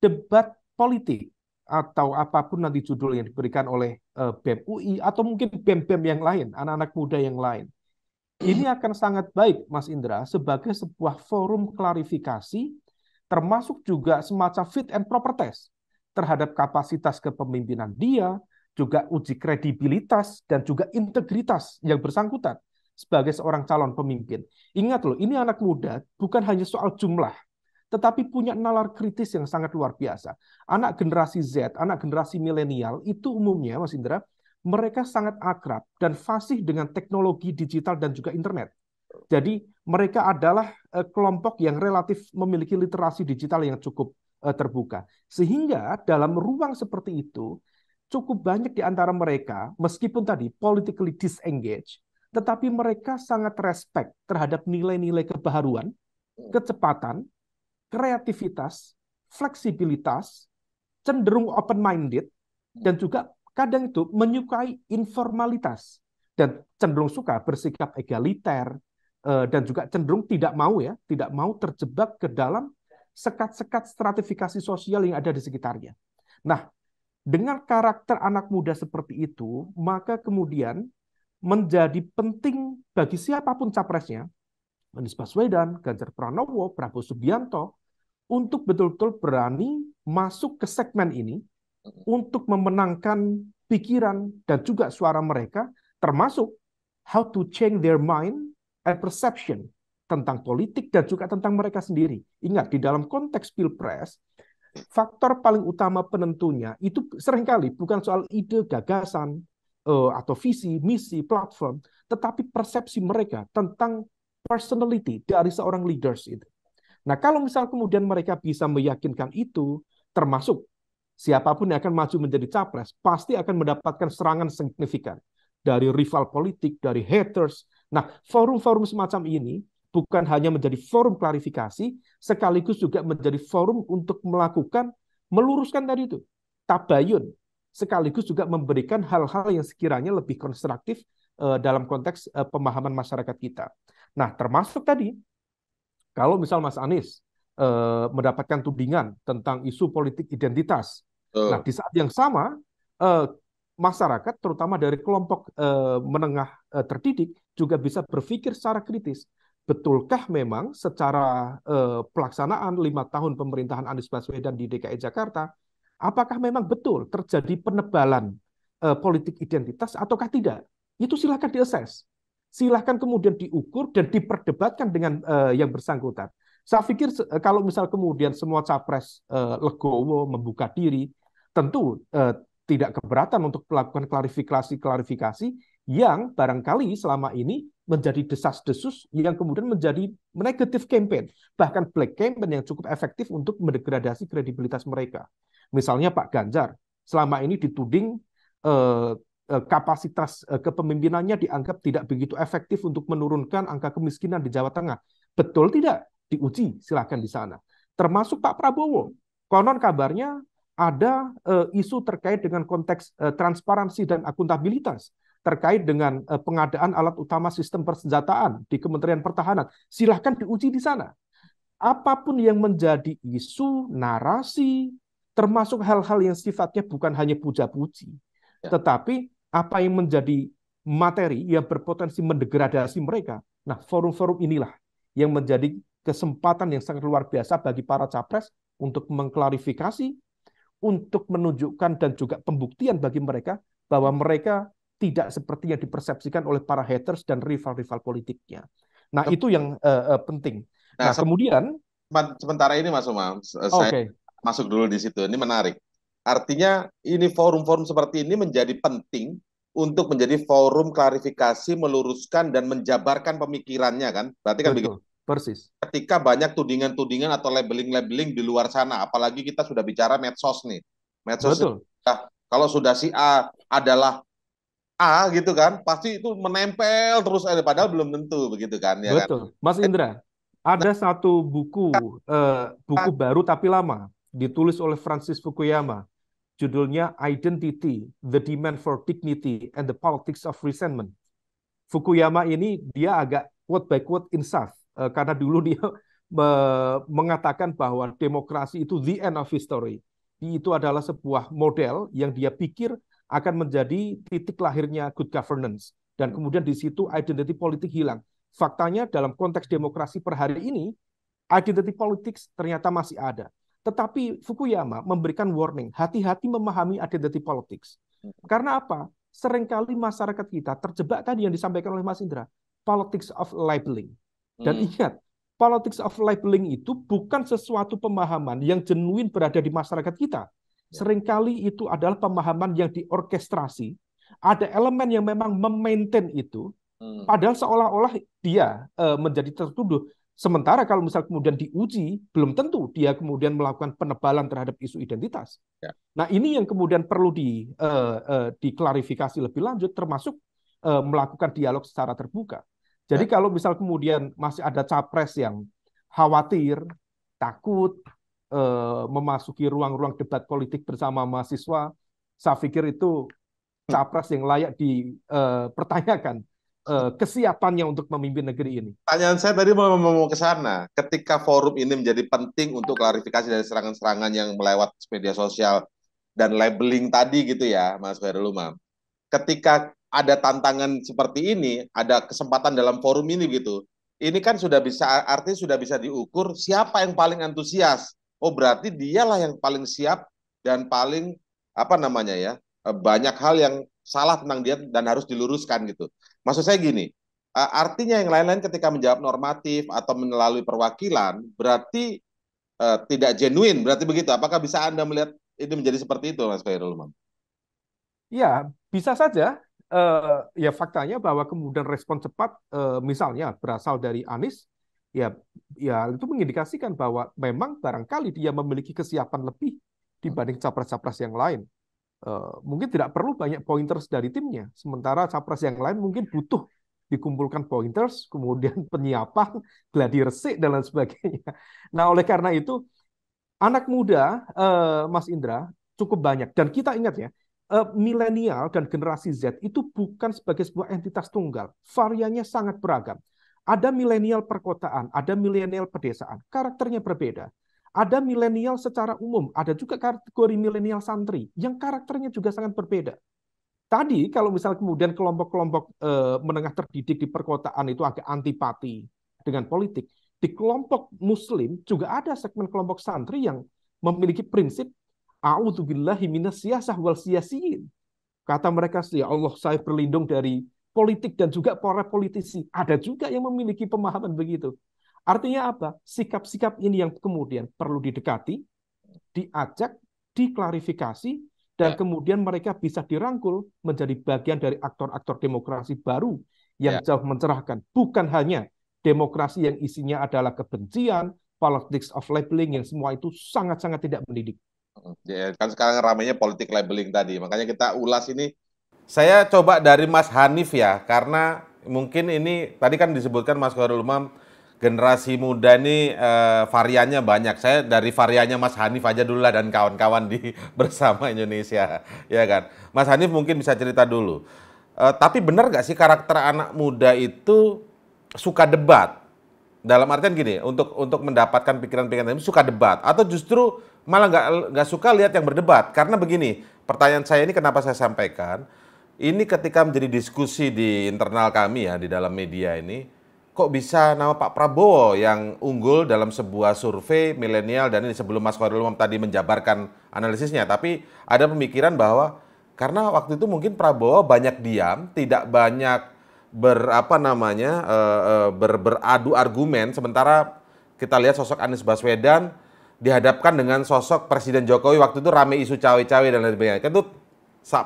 debat politik atau apapun nanti judul yang diberikan oleh eh, BEM UI atau mungkin BEM-BEM yang lain, anak-anak muda yang lain. Ini akan sangat baik, Mas Indra, sebagai sebuah forum klarifikasi, termasuk juga semacam fit and proper test terhadap kapasitas kepemimpinan dia, juga uji kredibilitas dan juga integritas yang bersangkutan sebagai seorang calon pemimpin. Ingat loh, ini anak muda bukan hanya soal jumlah, tetapi punya nalar kritis yang sangat luar biasa. Anak generasi Z, anak generasi milenial itu umumnya Mas Indra, mereka sangat akrab dan fasih dengan teknologi digital dan juga internet. Jadi mereka adalah eh, kelompok yang relatif memiliki literasi digital yang cukup eh, terbuka. Sehingga dalam ruang seperti itu cukup banyak di antara mereka meskipun tadi politically disengaged tetapi mereka sangat respect terhadap nilai-nilai kebaharuan, kecepatan, kreativitas, fleksibilitas, cenderung open-minded, dan juga kadang itu menyukai informalitas dan cenderung suka bersikap egaliter eh, dan juga cenderung tidak mau ya, tidak mau terjebak ke dalam sekat-sekat stratifikasi sosial yang ada di sekitarnya. Nah, dengan karakter anak muda seperti itu, maka kemudian menjadi penting bagi siapapun capresnya, Anies Baswedan, Ganjar Pranowo, Prabowo Subianto, untuk betul-betul berani masuk ke segmen ini mm-hmm. untuk memenangkan pikiran dan juga suara mereka, termasuk how to change their mind and perception tentang politik dan juga tentang mereka sendiri. Ingat, di dalam konteks pilpres, faktor paling utama penentunya itu seringkali bukan soal ide, gagasan, eh, atau visi, misi, platform, tetapi persepsi mereka tentang personality dari seorang leaders itu. Nah, kalau misal kemudian mereka bisa meyakinkan itu, termasuk siapapun yang akan maju menjadi capres, pasti akan mendapatkan serangan signifikan dari rival politik, dari haters. Nah, forum-forum semacam ini bukan hanya menjadi forum klarifikasi, sekaligus juga menjadi forum untuk melakukan, meluruskan tadi itu, tabayun, sekaligus juga memberikan hal-hal yang sekiranya lebih konstruktif eh, dalam konteks eh, pemahaman masyarakat kita. Nah, termasuk tadi kalau misal Mas Anies eh, mendapatkan tudingan tentang isu politik identitas, uh. nah di saat yang sama eh, masyarakat terutama dari kelompok eh, menengah eh, terdidik juga bisa berpikir secara kritis. Betulkah memang secara eh, pelaksanaan lima tahun pemerintahan Anies Baswedan di DKI Jakarta, apakah memang betul terjadi penebalan eh, politik identitas ataukah tidak? Itu silakan diakses silahkan kemudian diukur dan diperdebatkan dengan uh, yang bersangkutan. Saya pikir eh, kalau misal kemudian semua capres uh, legowo membuka diri, tentu uh, tidak keberatan untuk melakukan klarifikasi-klarifikasi yang barangkali selama ini menjadi desas-desus yang kemudian menjadi negatif campaign, bahkan black campaign yang cukup efektif untuk mendegradasi kredibilitas mereka. Misalnya Pak Ganjar, selama ini dituding uh, Eh, kapasitas eh, kepemimpinannya dianggap tidak begitu efektif untuk menurunkan angka kemiskinan di Jawa Tengah. Betul tidak? Diuji, Silahkan di sana. Termasuk Pak Prabowo. Konon kabarnya ada eh, isu terkait dengan konteks transparansi dan akuntabilitas terkait dengan pengadaan alat utama sistem persenjataan di Kementerian Pertahanan. Silahkan diuji di sana. Apapun yang menjadi isu, narasi, termasuk hal-hal yang sifatnya bukan hanya puja-puji, ya. tetapi apa yang menjadi materi yang berpotensi mendegradasi mereka. Nah, forum-forum inilah yang menjadi kesempatan yang sangat luar biasa bagi para capres untuk mengklarifikasi, untuk menunjukkan dan juga pembuktian bagi mereka bahwa mereka tidak seperti yang dipersepsikan oleh para haters dan rival-rival politiknya. Nah, itu yang uh, uh, penting. Nah, nah kemudian sementara ini Mas Umam, eh, saya okay. masuk dulu di situ. Ini menarik. Artinya ini forum-forum seperti ini menjadi penting untuk menjadi forum klarifikasi, meluruskan dan menjabarkan pemikirannya kan. Berarti kan begitu. Persis. Ketika banyak tudingan-tudingan atau labeling-labeling di luar sana, apalagi kita sudah bicara medsos nih. Medsos Betul. Sudah, kalau sudah si A adalah A gitu kan, pasti itu menempel terus ada eh, padahal belum tentu begitu kan ya kan? Betul. Kan? Mas Indra, ada satu buku eh, buku nah. baru tapi lama ditulis oleh Francis Fukuyama Judulnya Identity, The Demand for Dignity, and the Politics of Resentment. Fukuyama ini dia agak quote by quote insaf, eh, karena dulu [laughs] dia mengatakan bahwa demokrasi itu the end of history. Itu adalah sebuah model yang dia pikir akan menjadi titik lahirnya good governance. Dan kemudian di situ identity politik hilang. Faktanya dalam konteks demokrasi per hari ini, identity politics ternyata masih ada. Tetapi Fukuyama memberikan warning, hati-hati memahami identity politics. Hmm. Karena apa? Seringkali masyarakat kita terjebak tadi yang disampaikan oleh Mas Indra, politics of labeling. Dan hmm. ingat, politics of labeling itu bukan sesuatu pemahaman yang jenuin berada di masyarakat kita. Ya. Seringkali itu adalah pemahaman yang diorkestrasi. Ada elemen yang memang memaintain itu, hmm. Padahal seolah-olah dia eh, menjadi tertuduh Sementara kalau misal kemudian diuji, belum tentu dia kemudian melakukan penebalan terhadap isu identitas. Ya. Nah ini yang kemudian perlu di, uh, uh, diklarifikasi lebih lanjut, termasuk uh, melakukan dialog secara terbuka. Jadi ya. kalau misal kemudian masih ada capres yang khawatir, takut uh, memasuki ruang-ruang debat politik bersama mahasiswa, saya pikir itu hmm. capres yang layak dipertanyakan. Uh, Eh, kesiapannya untuk memimpin negeri ini? Tanyaan saya tadi mau, mau, mau ke sana. Ketika forum ini menjadi penting untuk klarifikasi dari serangan-serangan yang melewat media sosial dan labeling tadi gitu ya, Mas Khairul Ketika ada tantangan seperti ini, ada kesempatan dalam forum ini gitu. Ini kan sudah bisa artinya sudah bisa diukur siapa yang paling antusias. Oh, berarti dialah yang paling siap dan paling apa namanya ya? Eh, banyak hal yang salah tentang dia dan harus diluruskan gitu. Maksud saya gini, artinya yang lain-lain ketika menjawab normatif atau melalui perwakilan berarti uh, tidak genuine, berarti begitu. Apakah bisa Anda melihat ini menjadi seperti itu, Mas Khairul Umam? Ya, bisa saja. Uh, ya faktanya bahwa kemudian respon cepat uh, misalnya berasal dari Anies ya ya itu mengindikasikan bahwa memang barangkali dia memiliki kesiapan lebih dibanding capres-capres yang lain Eh, mungkin tidak perlu banyak pointers dari timnya. Sementara capres yang lain mungkin butuh dikumpulkan pointers, kemudian [laughs] penyiapan, gladi resik, dan lain sebagainya. Nah, oleh karena itu, anak muda, eh, Mas Indra, cukup banyak. Dan kita ingat ya, eh, milenial dan generasi Z itu bukan sebagai sebuah entitas tunggal. Variannya sangat beragam. Ada milenial perkotaan, ada milenial pedesaan. Karakternya berbeda. Ada milenial secara umum, ada juga kategori milenial santri yang karakternya juga sangat berbeda. Tadi kalau misal kemudian kelompok-kelompok eh, menengah terdidik di perkotaan itu agak antipati dengan politik, di kelompok muslim juga ada segmen kelompok santri yang memiliki prinsip a'udzubillahi minasiyasah wal siyasiyin. Kata mereka, ya Allah saya berlindung dari politik dan juga para politisi. Ada juga yang memiliki pemahaman begitu. Artinya apa? Sikap-sikap ini yang kemudian perlu didekati, diajak, diklarifikasi, dan ya. kemudian mereka bisa dirangkul menjadi bagian dari aktor-aktor demokrasi baru yang ya. jauh mencerahkan. Bukan hanya demokrasi yang isinya adalah kebencian, politics of labeling yang semua itu sangat-sangat tidak mendidik. Ya, kan sekarang ramainya politik labeling tadi, makanya kita ulas ini. Saya coba dari Mas Hanif ya, karena mungkin ini tadi kan disebutkan Mas Khairul Umam, generasi muda ini uh, variannya banyak. Saya dari variannya Mas Hanif aja dulu lah dan kawan-kawan di [laughs] bersama Indonesia, ya kan. Mas Hanif mungkin bisa cerita dulu. Uh, tapi benar gak sih karakter anak muda itu suka debat? Dalam artian gini, untuk untuk mendapatkan pikiran-pikiran tapi suka debat atau justru malah nggak nggak suka lihat yang berdebat karena begini pertanyaan saya ini kenapa saya sampaikan ini ketika menjadi diskusi di internal kami ya di dalam media ini kok bisa nama Pak Prabowo yang unggul dalam sebuah survei milenial dan ini sebelum Mas Khairul Umam tadi menjabarkan analisisnya tapi ada pemikiran bahwa karena waktu itu mungkin Prabowo banyak diam, tidak banyak ber apa namanya eh, eh, ber, beradu argumen sementara kita lihat sosok Anies Baswedan dihadapkan dengan sosok Presiden Jokowi waktu itu rame isu cawe-cawe dan lain sebagainya. Kan itu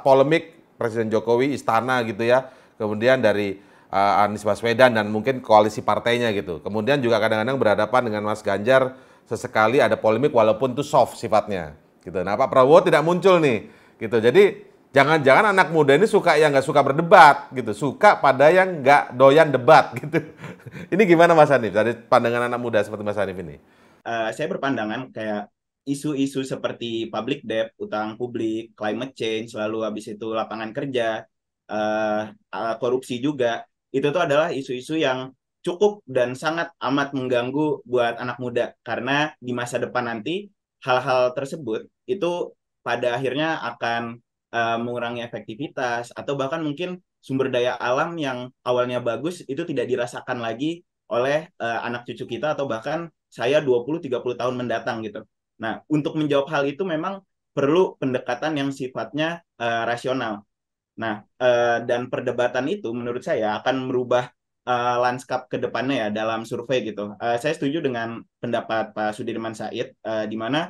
polemik Presiden Jokowi istana gitu ya. Kemudian dari uh, Anies Baswedan dan mungkin koalisi partainya gitu. Kemudian juga kadang-kadang berhadapan dengan Mas Ganjar sesekali ada polemik walaupun itu soft sifatnya gitu. Nah Pak Prabowo tidak muncul nih gitu. Jadi jangan-jangan anak muda ini suka yang nggak suka berdebat gitu, suka pada yang nggak doyan debat [laughs] gitu. ini gimana Mas Hanif? Dari pandangan anak muda seperti Mas Hanif ini? Uh, saya berpandangan kayak isu-isu seperti public debt, utang publik, climate change, lalu habis itu lapangan kerja, uh, korupsi juga itu tuh adalah isu-isu yang cukup dan sangat amat mengganggu buat anak muda karena di masa depan nanti hal-hal tersebut itu pada akhirnya akan uh, mengurangi efektivitas atau bahkan mungkin sumber daya alam yang awalnya bagus itu tidak dirasakan lagi oleh uh, anak cucu kita atau bahkan saya 20 30 tahun mendatang gitu. Nah, untuk menjawab hal itu memang perlu pendekatan yang sifatnya uh, rasional Nah, uh, dan perdebatan itu menurut saya akan merubah uh, lanskap ke depannya ya dalam survei gitu. Uh, saya setuju dengan pendapat Pak Sudirman Said uh, di mana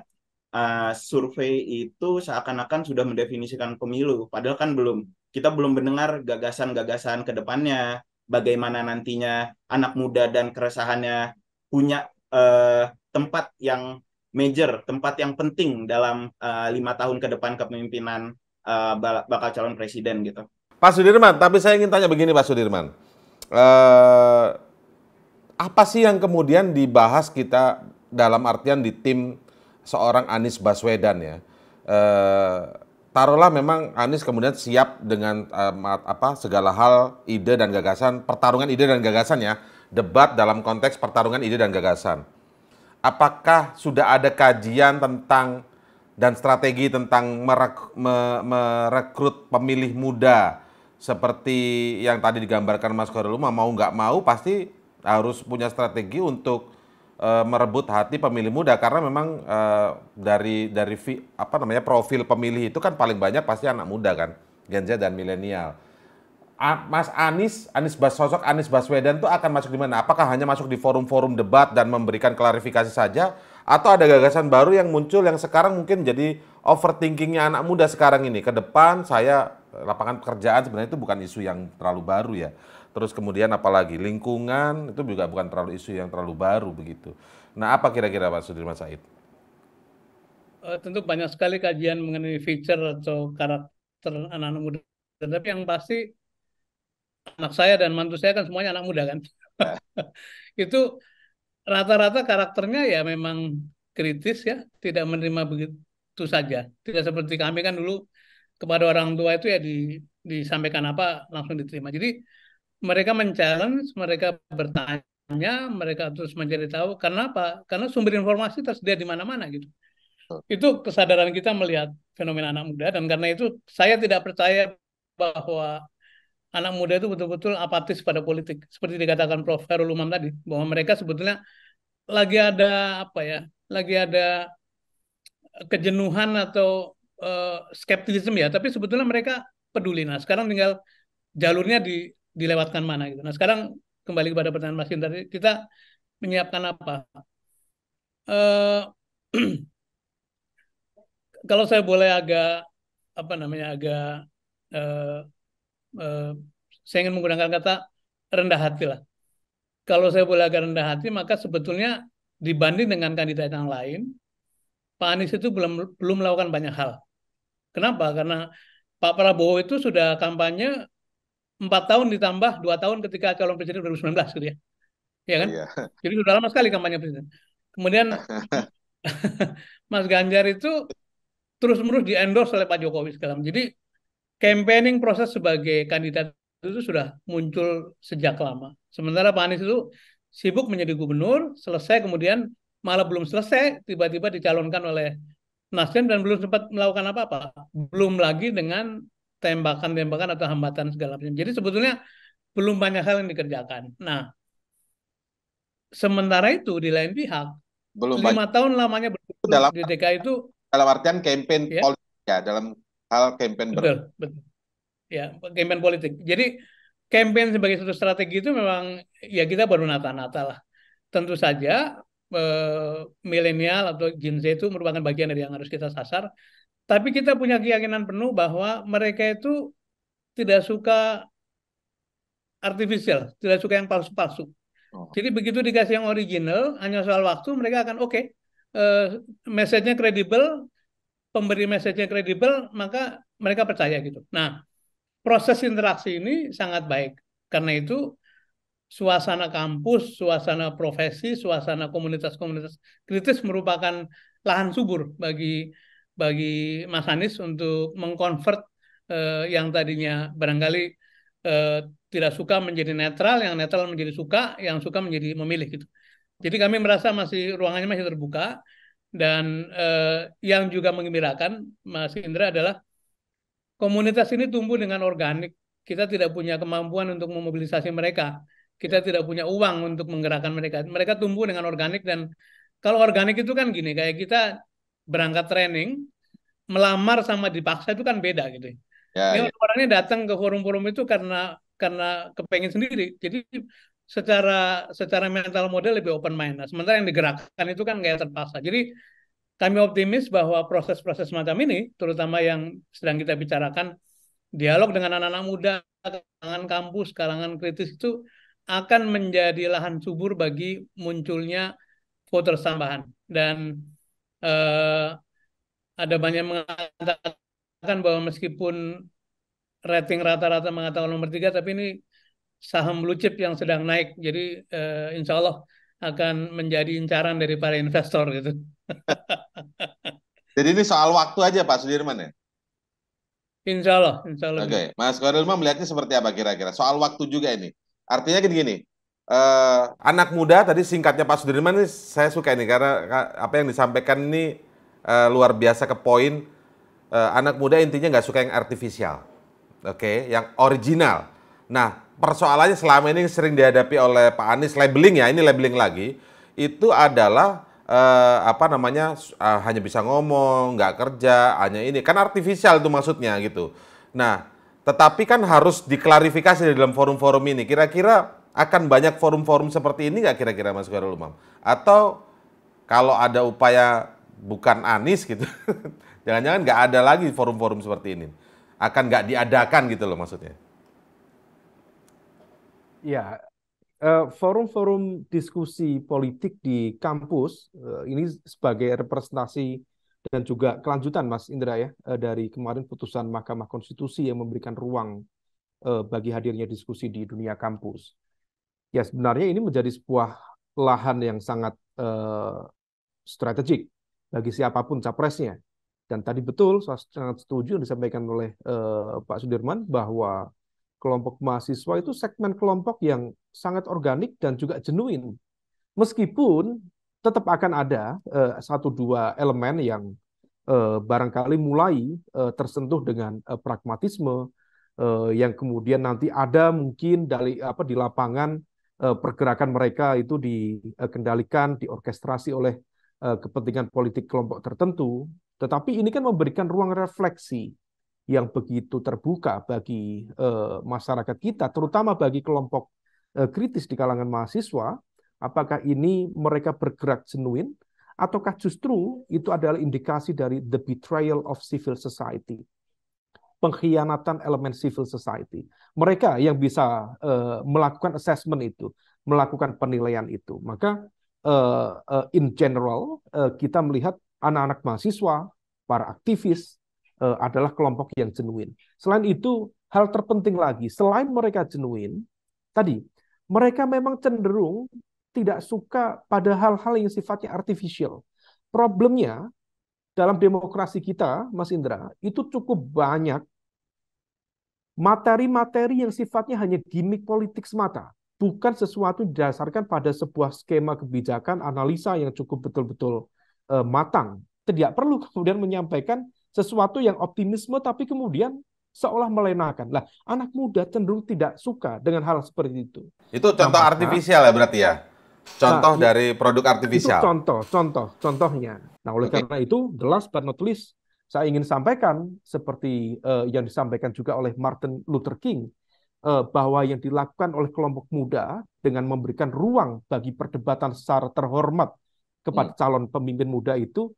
uh, survei itu seakan-akan sudah mendefinisikan pemilu padahal kan belum. Kita belum mendengar gagasan-gagasan ke depannya, bagaimana nantinya anak muda dan keresahannya punya uh, tempat yang major, tempat yang penting dalam lima tahun ke depan kepemimpinan uh, bakal calon presiden gitu. Pak Sudirman, tapi saya ingin tanya begini Pak Sudirman. Uh, apa sih yang kemudian dibahas kita dalam artian di tim seorang Anies Baswedan ya? Uh, taruhlah memang Anies kemudian siap dengan um, apa segala hal ide dan gagasan pertarungan ide dan gagasan ya debat dalam konteks pertarungan ide dan gagasan apakah sudah ada kajian tentang dan strategi tentang merek, me, merekrut pemilih muda seperti yang tadi digambarkan Mas Koreluma mau nggak mau pasti harus punya strategi untuk e, merebut hati pemilih muda karena memang e, dari dari apa namanya profil pemilih itu kan paling banyak pasti anak muda kan Gen Z dan milenial. Mas Anies, Anies Bas sosok Anies Baswedan itu akan masuk di mana? Apakah hanya masuk di forum-forum debat dan memberikan klarifikasi saja atau ada gagasan baru yang muncul yang sekarang mungkin jadi overthinkingnya anak muda sekarang ini. Ke depan saya lapangan pekerjaan sebenarnya itu bukan isu yang terlalu baru ya. Terus kemudian apalagi lingkungan itu juga bukan terlalu isu yang terlalu baru begitu. Nah apa kira-kira Pak Sudirman Said? Eh, tentu banyak sekali kajian mengenai feature atau karakter anak-anak muda. Tapi yang pasti anak saya dan mantu saya kan semuanya anak muda kan. Ya. [laughs] itu rata-rata karakternya ya memang kritis ya, tidak menerima begitu saja. Tidak seperti kami kan dulu kepada orang tua itu ya di, disampaikan apa langsung diterima. Jadi mereka mencalon, mereka bertanya, mereka terus mencari tahu. karena apa? Karena sumber informasi tersedia di mana-mana gitu. Itu kesadaran kita melihat fenomena anak muda dan karena itu saya tidak percaya bahwa anak muda itu betul-betul apatis pada politik. Seperti dikatakan Prof. Herul Umam tadi, bahwa mereka sebetulnya lagi ada apa ya, lagi ada kejenuhan atau uh, skeptisisme ya, tapi sebetulnya mereka peduli. Nah, sekarang tinggal jalurnya di, dilewatkan mana gitu. Nah, sekarang kembali kepada pertanyaan Mas tadi, kita menyiapkan apa? Uh, [clears throat] kalau saya boleh agak apa namanya agak uh, Eh, saya ingin menggunakan kata rendah hati lah. Kalau saya boleh agak rendah hati, maka sebetulnya dibanding dengan kandidat yang lain, Pak Anies itu belum belum melakukan banyak hal. Kenapa? Karena Pak Prabowo itu sudah kampanye empat tahun ditambah dua tahun ketika calon presiden 2019 gitu ya. Iya kan? Iya. Jadi sudah lama sekali kampanye presiden. Kemudian [laughs] Mas Ganjar itu terus-menerus diendorse oleh Pak Jokowi segala. Jadi campaigning proses sebagai kandidat itu sudah muncul sejak lama. Sementara Pak Anies itu sibuk menjadi gubernur, selesai kemudian malah belum selesai, tiba-tiba dicalonkan oleh Nasdem dan belum sempat melakukan apa-apa. Belum lagi dengan tembakan-tembakan atau hambatan segala macam. Jadi sebetulnya belum banyak hal yang dikerjakan. Nah, sementara itu di lain pihak, belum lima banyak. tahun lamanya berlaku dalam, di DKI itu dalam artian campaign ya? politik ya dalam hal kampanye betul, betul. Ya, kampanye politik. Jadi kampanye sebagai suatu strategi itu memang ya kita baru nata-nata lah. Tentu saja eh, milenial atau Gen Z itu merupakan bagian dari yang harus kita sasar. Tapi kita punya keyakinan penuh bahwa mereka itu tidak suka artificial, tidak suka yang palsu-palsu. Oh. Jadi begitu dikasih yang original, hanya soal waktu mereka akan oke, okay, uh, eh, message-nya kredibel, pemberi message-nya kredibel, maka mereka percaya gitu. Nah, proses interaksi ini sangat baik. Karena itu suasana kampus, suasana profesi, suasana komunitas-komunitas kritis merupakan lahan subur bagi bagi Mas Anies untuk mengkonvert eh, yang tadinya barangkali eh, tidak suka menjadi netral, yang netral menjadi suka, yang suka menjadi memilih gitu. Jadi kami merasa masih ruangannya masih terbuka dan eh, yang juga mengembirakan Mas Indra adalah komunitas ini tumbuh dengan organik. Kita tidak punya kemampuan untuk memobilisasi mereka. Kita tidak punya uang untuk menggerakkan mereka. Mereka tumbuh dengan organik dan kalau organik itu kan gini, kayak kita berangkat training, melamar sama dipaksa itu kan beda gitu. Ya, ya. orangnya datang ke forum-forum itu karena karena kepengen sendiri. Jadi secara secara mental model lebih open minded. Nah, sementara yang digerakkan itu kan kayak terpaksa. Jadi kami optimis bahwa proses-proses macam ini, terutama yang sedang kita bicarakan, dialog dengan anak-anak muda, kalangan kampus, kalangan kritis itu akan menjadi lahan subur bagi munculnya voter tambahan. Dan eh, ada banyak mengatakan bahwa meskipun rating rata-rata mengatakan nomor tiga, tapi ini saham blue chip yang sedang naik. Jadi uh, insya Allah akan menjadi incaran dari para investor gitu. Jadi ini soal waktu aja Pak Sudirman ya? Insya Allah, insya Allah. Oke, okay. Mas Korilma melihatnya seperti apa kira-kira? Soal waktu juga ini. Artinya gini-gini, kan uh, eh, anak muda tadi singkatnya Pak Sudirman ini saya suka ini karena apa yang disampaikan ini uh, luar biasa ke poin. Uh, anak muda intinya nggak suka yang artifisial, oke, okay? yang original. Nah, persoalannya selama ini sering dihadapi oleh Pak Anies labeling ya, ini labeling lagi, itu adalah eh, apa namanya eh, hanya bisa ngomong, nggak kerja, hanya ini kan artifisial itu maksudnya gitu. Nah, tetapi kan harus diklarifikasi di dalam forum-forum ini. Kira-kira akan banyak forum-forum seperti ini nggak kira-kira Mas Khairul Umam? Atau kalau ada upaya bukan Anies gitu, [laughs] jangan-jangan nggak ada lagi forum-forum seperti ini? Akan nggak diadakan gitu loh maksudnya? Ya, eh, forum-forum diskusi politik di kampus eh, ini sebagai representasi dan juga kelanjutan Mas Indra ya eh, dari kemarin putusan Mahkamah Konstitusi yang memberikan ruang bagi hadirnya diskusi di dunia kampus. Ya sebenarnya ini menjadi sebuah lahan yang sangat strategik bagi siapapun capresnya. Dan tadi betul saya sangat setuju yang disampaikan oleh Pak Sudirman bahwa kelompok mahasiswa itu segmen kelompok yang sangat organik dan juga jenuin, Meskipun tetap akan ada eh, satu dua elemen yang eh, barangkali mulai eh, tersentuh dengan eh, pragmatisme eh, yang kemudian nanti ada mungkin dari apa di lapangan eh, pergerakan mereka itu dikendalikan, diorkestrasi oleh eh, kepentingan politik kelompok tertentu. Tetapi ini kan memberikan ruang refleksi yang begitu terbuka bagi eh, masyarakat kita, terutama bagi kelompok eh, kritis di kalangan mahasiswa, apakah ini mereka bergerak genuin ataukah justru itu adalah indikasi dari the betrayal of civil society, pengkhianatan elemen civil society. Mereka yang bisa eh, melakukan assessment itu, melakukan penilaian itu. Maka in general kita melihat anak-anak mahasiswa, para aktivis, Eh, adalah kelompok yang jenuin. Selain itu, hal terpenting lagi, selain mereka jenuin, tadi mereka memang cenderung tidak suka pada hal-hal yang sifatnya artificial. Problemnya dalam demokrasi kita, Mas Indra, itu cukup banyak materi-materi yang sifatnya hanya gimmick politik semata, bukan sesuatu didasarkan pada sebuah skema kebijakan, analisa yang cukup betul-betul uh, matang. Tidak perlu [laughs] kemudian menyampaikan sesuatu yang optimisme tapi kemudian seolah melenakan. Lah, anak muda cenderung tidak suka dengan hal seperti itu. Itu contoh nah, artifisial ya berarti ya? Contoh nah, dari produk artifisial. Itu contoh, contoh, contohnya. Nah, oleh okay. karena itu, the last but not least, saya ingin sampaikan seperti uh, yang disampaikan juga oleh Martin Luther King uh, bahwa yang dilakukan oleh kelompok muda dengan memberikan ruang bagi perdebatan secara terhormat kepada hmm. calon pemimpin muda itu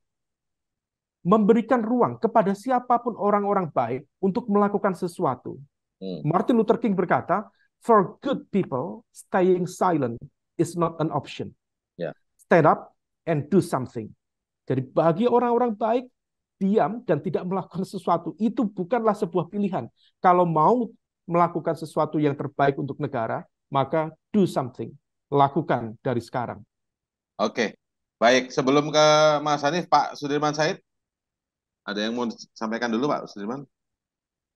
memberikan ruang kepada siapapun orang-orang baik untuk melakukan sesuatu. Hmm. Martin Luther King berkata, "For good people, staying silent is not an option. Yeah. Stand up and do something." Jadi bagi orang-orang baik, diam dan tidak melakukan sesuatu itu bukanlah sebuah pilihan. Kalau mau melakukan sesuatu yang terbaik untuk negara, maka do something, lakukan dari sekarang. Oke, okay. baik. Sebelum ke Mas Hanif, Pak Sudirman Said, ada yang mau disampaikan dulu Pak Sudirman?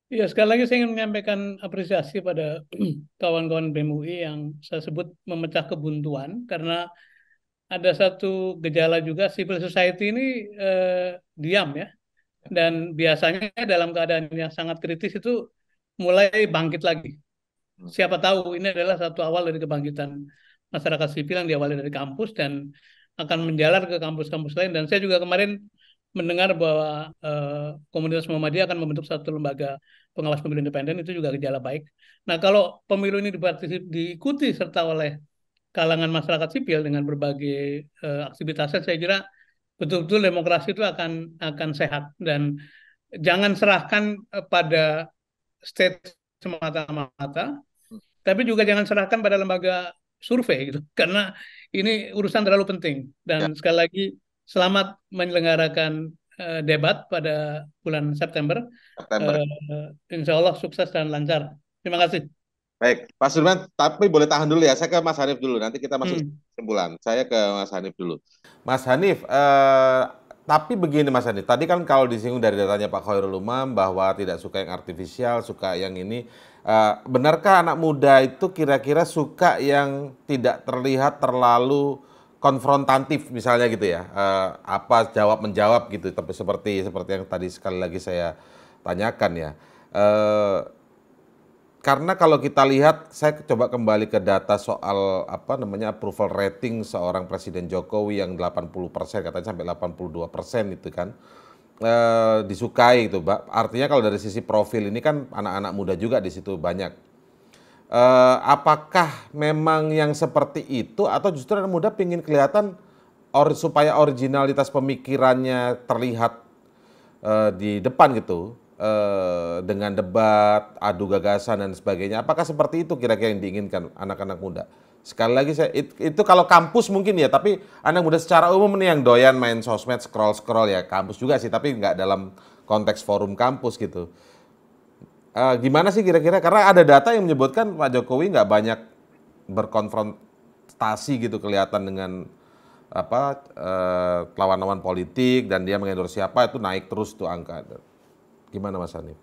Ya sekali lagi saya ingin menyampaikan apresiasi pada [clears throat] kawan-kawan BMUI yang saya sebut memecah kebuntuan karena ada satu gejala juga civil society ini eh, diam ya. Dan biasanya dalam keadaan yang sangat kritis itu mulai bangkit lagi. Hmm. Siapa tahu ini adalah satu awal dari kebangkitan masyarakat sipil yang diawali dari kampus dan akan menjalar ke kampus-kampus lain. Dan saya juga kemarin mendengar bahwa uh, komunitas Muhammadiyah akan membentuk satu lembaga pengawas pemilu independen itu juga gejala baik. Nah, kalau pemilu ini dipartisip, diikuti serta oleh kalangan masyarakat sipil dengan berbagai uh, aktivitasnya, saya kira betul-betul demokrasi itu akan akan sehat dan jangan serahkan eh, pada state semata-mata, tapi juga jangan serahkan pada lembaga survei gitu, [laughs] karena ini urusan terlalu penting dan ya. sekali lagi selamat menyelenggarakan uh, debat pada bulan September. September. Uh, insya Allah sukses dan lancar. Terima kasih. Baik, Pak Sudirman, tapi boleh tahan dulu ya. Saya ke Mas Hanif dulu. Nanti kita masuk hmm. kesimpulan. Saya ke Mas Hanif dulu. Mas Hanif, eh, tapi begini Mas Hanif, tadi kan kalau disinggung dari datanya Pak Khairul Umam bahwa tidak suka yang artifisial, suka yang ini. Eh, benarkah anak muda itu kira-kira suka yang tidak terlihat terlalu konfrontatif misalnya gitu ya uh, apa jawab menjawab gitu tapi seperti seperti yang tadi sekali lagi saya tanyakan ya uh, karena kalau kita lihat saya coba kembali ke data soal apa namanya approval rating seorang presiden Jokowi yang 80 persen katanya sampai 82 persen itu kan eh, disukai itu, Mbak. Artinya kalau dari sisi profil ini kan anak-anak muda juga di situ banyak Uh, apakah memang yang seperti itu atau justru anak muda ingin kelihatan or, supaya originalitas pemikirannya terlihat uh, di depan gitu uh, dengan debat, adu gagasan dan sebagainya. Apakah seperti itu kira-kira yang diinginkan anak-anak muda? Sekali lagi saya it, itu kalau kampus mungkin ya, tapi anak muda secara umum nih yang doyan main sosmed scroll-scroll ya kampus juga sih, tapi nggak dalam konteks forum kampus gitu uh, gimana sih kira-kira karena ada data yang menyebutkan Pak Jokowi nggak banyak berkonfrontasi gitu kelihatan dengan apa uh, lawan-lawan politik dan dia mengendorse siapa itu naik terus tuh angka. Gimana Mas Hanif?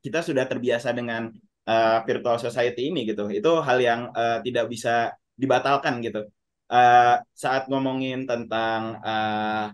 Kita sudah terbiasa dengan uh, virtual society ini gitu. Itu hal yang uh, tidak bisa dibatalkan gitu. Uh, saat ngomongin tentang uh,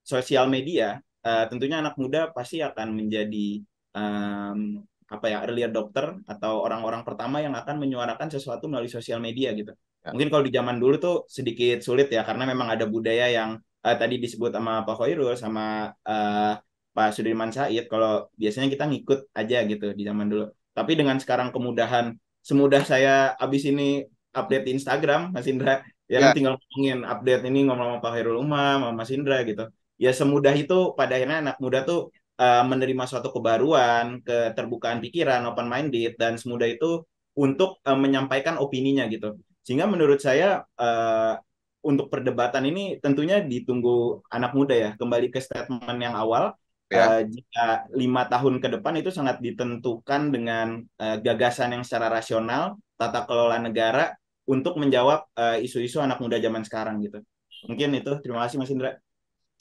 sosial media, uh, tentunya anak muda pasti akan menjadi um, apa ya early dokter atau orang-orang pertama yang akan menyuarakan sesuatu melalui sosial media gitu. Ya. Mungkin kalau di zaman dulu tuh sedikit sulit ya karena memang ada budaya yang uh, tadi disebut sama Pak Khairul sama uh, Pak Sudirman Said kalau biasanya kita ngikut aja gitu di zaman dulu. Tapi dengan sekarang kemudahan semudah saya abis ini update Instagram Mas Indra ya, kan ya. tinggal ngomongin update ini ngomong sama Pak Khairul Umam sama Mas Indra gitu. Ya semudah itu pada akhirnya anak muda tuh Eh, menerima suatu kebaruan, keterbukaan pikiran, open minded dan semudah itu untuk uh, menyampaikan opininya gitu. Sehingga menurut saya uh, untuk perdebatan ini tentunya ditunggu anak muda ya. Kembali ke statement yang awal, ya. uh, jika lima tahun ke depan itu sangat ditentukan dengan uh, gagasan yang secara rasional, tata kelola negara untuk menjawab isu-isu uh, isu -isu anak muda zaman sekarang gitu. Mungkin itu. Terima kasih Mas Indra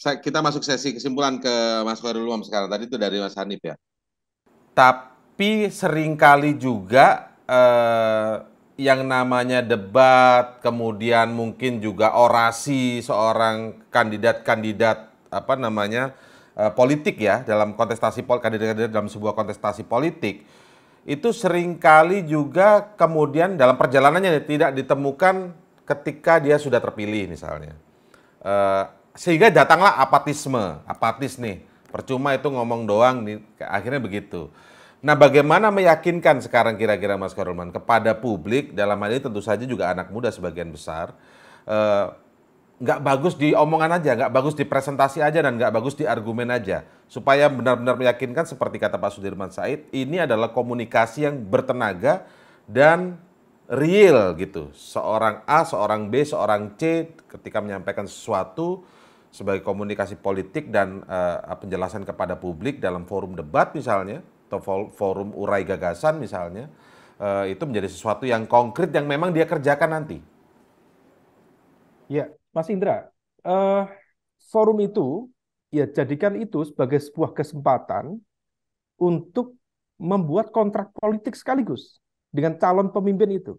kita masuk sesi kesimpulan ke Mas Khairul Umam sekarang. Tadi itu dari Mas Hanif ya. Tapi seringkali juga eh, yang namanya debat, kemudian mungkin juga orasi seorang kandidat-kandidat apa namanya eh, politik ya dalam kontestasi kandidat-kandidat dalam sebuah kontestasi politik itu seringkali juga kemudian dalam perjalanannya tidak ditemukan ketika dia sudah terpilih misalnya. Eh, sehingga datanglah apatisme, apatis nih. Percuma itu ngomong doang nih, akhirnya begitu. Nah, bagaimana meyakinkan sekarang kira-kira Mas Karulman kepada publik dalam hal ini tentu saja juga anak muda sebagian besar eh, nggak eh, bagus di omongan aja, nggak bagus di presentasi aja dan nggak bagus di argumen aja supaya benar-benar meyakinkan seperti kata Pak Sudirman Said ini adalah komunikasi yang bertenaga dan real gitu. Seorang A, seorang B, seorang C ketika menyampaikan sesuatu sebagai komunikasi politik dan uh, penjelasan kepada publik dalam forum debat misalnya atau forum urai gagasan misalnya uh, itu menjadi sesuatu yang konkret yang memang dia kerjakan nanti. Ya, Mas Indra, uh, forum itu ya jadikan itu sebagai sebuah kesempatan untuk membuat kontrak politik sekaligus dengan calon pemimpin itu.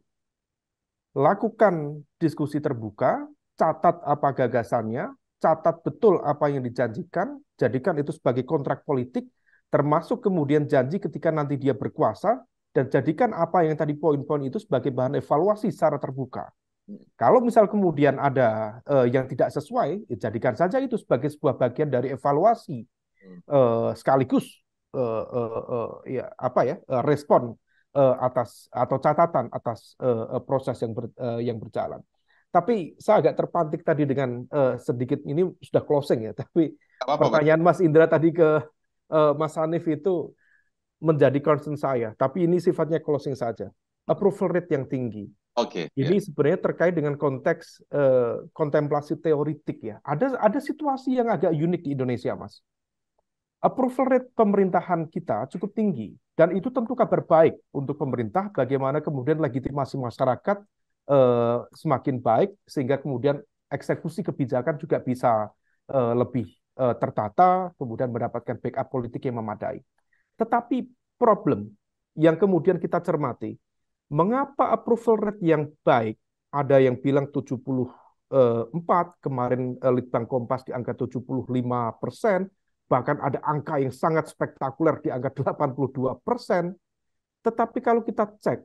Lakukan diskusi terbuka, catat apa gagasannya, catat betul apa yang dijanjikan, jadikan itu sebagai kontrak politik, termasuk kemudian janji ketika nanti dia berkuasa, dan jadikan apa yang tadi poin-poin itu sebagai bahan evaluasi secara terbuka. Kalau misal kemudian ada uh, yang tidak sesuai, ya jadikan saja itu sebagai sebuah bagian dari evaluasi uh, sekaligus uh, ya apa ya respon atas atau catatan atas proses yang ber, yang berjalan. Tapi saya agak terpantik tadi dengan uh, sedikit ini sudah closing ya. Tapi apa -apa, pertanyaan Mas Indra tadi ke uh, Mas Hanif itu menjadi concern saya. Tapi ini sifatnya closing saja. Approval rate yang tinggi. Oke. Okay, ya. ini yeah. sebenarnya terkait dengan konteks uh, kontemplasi teoritik ya. Ada ada situasi yang agak unik di Indonesia, Mas. Approval rate pemerintahan kita cukup tinggi dan itu tentu kabar baik untuk pemerintah bagaimana kemudian legitimasi masyarakat Eh, semakin baik sehingga kemudian eksekusi kebijakan juga bisa eh, lebih eh, tertata kemudian mendapatkan backup politik yang memadai. Tetapi problem yang kemudian kita cermati, mengapa approval rate yang baik ada yang bilang 74 kemarin Litbang Kompas di angka 75 persen bahkan ada angka yang sangat spektakuler di angka 82 persen. Tetapi kalau kita cek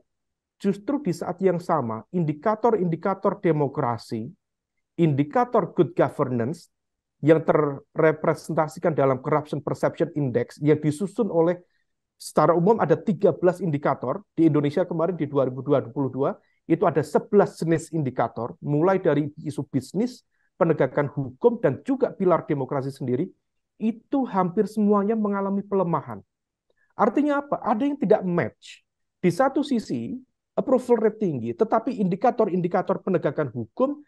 justru di saat yang sama indikator-indikator demokrasi, indikator good governance yang terrepresentasikan dalam Corruption Perception Index yang disusun oleh secara umum ada 13 indikator di Indonesia kemarin di 2022 itu ada 11 jenis indikator mulai dari isu bisnis, penegakan hukum dan juga pilar demokrasi sendiri itu hampir semuanya mengalami pelemahan. Artinya apa? Ada yang tidak match. Di satu sisi, approval rate tinggi, tetapi indikator-indikator penegakan hukum,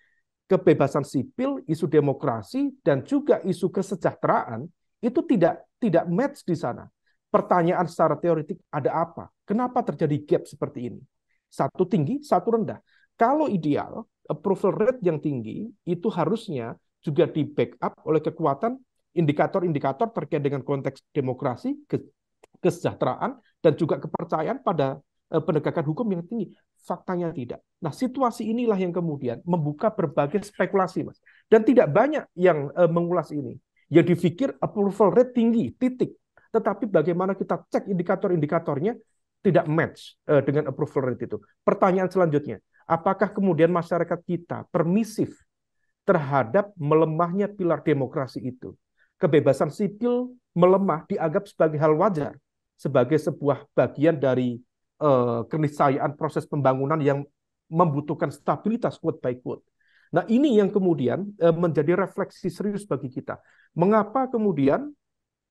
kebebasan sipil, isu demokrasi, dan juga isu kesejahteraan itu tidak tidak match di sana. Pertanyaan secara teoritik ada apa? Kenapa terjadi gap seperti ini? Satu tinggi, satu rendah. Kalau ideal, approval rate yang tinggi itu harusnya juga di backup oleh kekuatan indikator-indikator terkait dengan konteks demokrasi, kesejahteraan, dan juga kepercayaan pada Eh, penegakan hukum yang tinggi. Faktanya tidak. Nah, situasi inilah yang kemudian membuka berbagai spekulasi, Mas. Dan tidak banyak yang eh, mengulas ini. Yang dipikir approval rate tinggi, titik. Tetapi bagaimana kita cek indikator-indikatornya tidak match eh, dengan approval rate itu. Pertanyaan selanjutnya, apakah kemudian masyarakat kita permisif terhadap melemahnya pilar demokrasi itu? Kebebasan sipil melemah dianggap sebagai hal wajar, sebagai sebuah bagian dari uh, keniscayaan proses pembangunan yang membutuhkan stabilitas quote by quote. Nah ini yang kemudian uh, menjadi refleksi serius bagi kita. Mengapa kemudian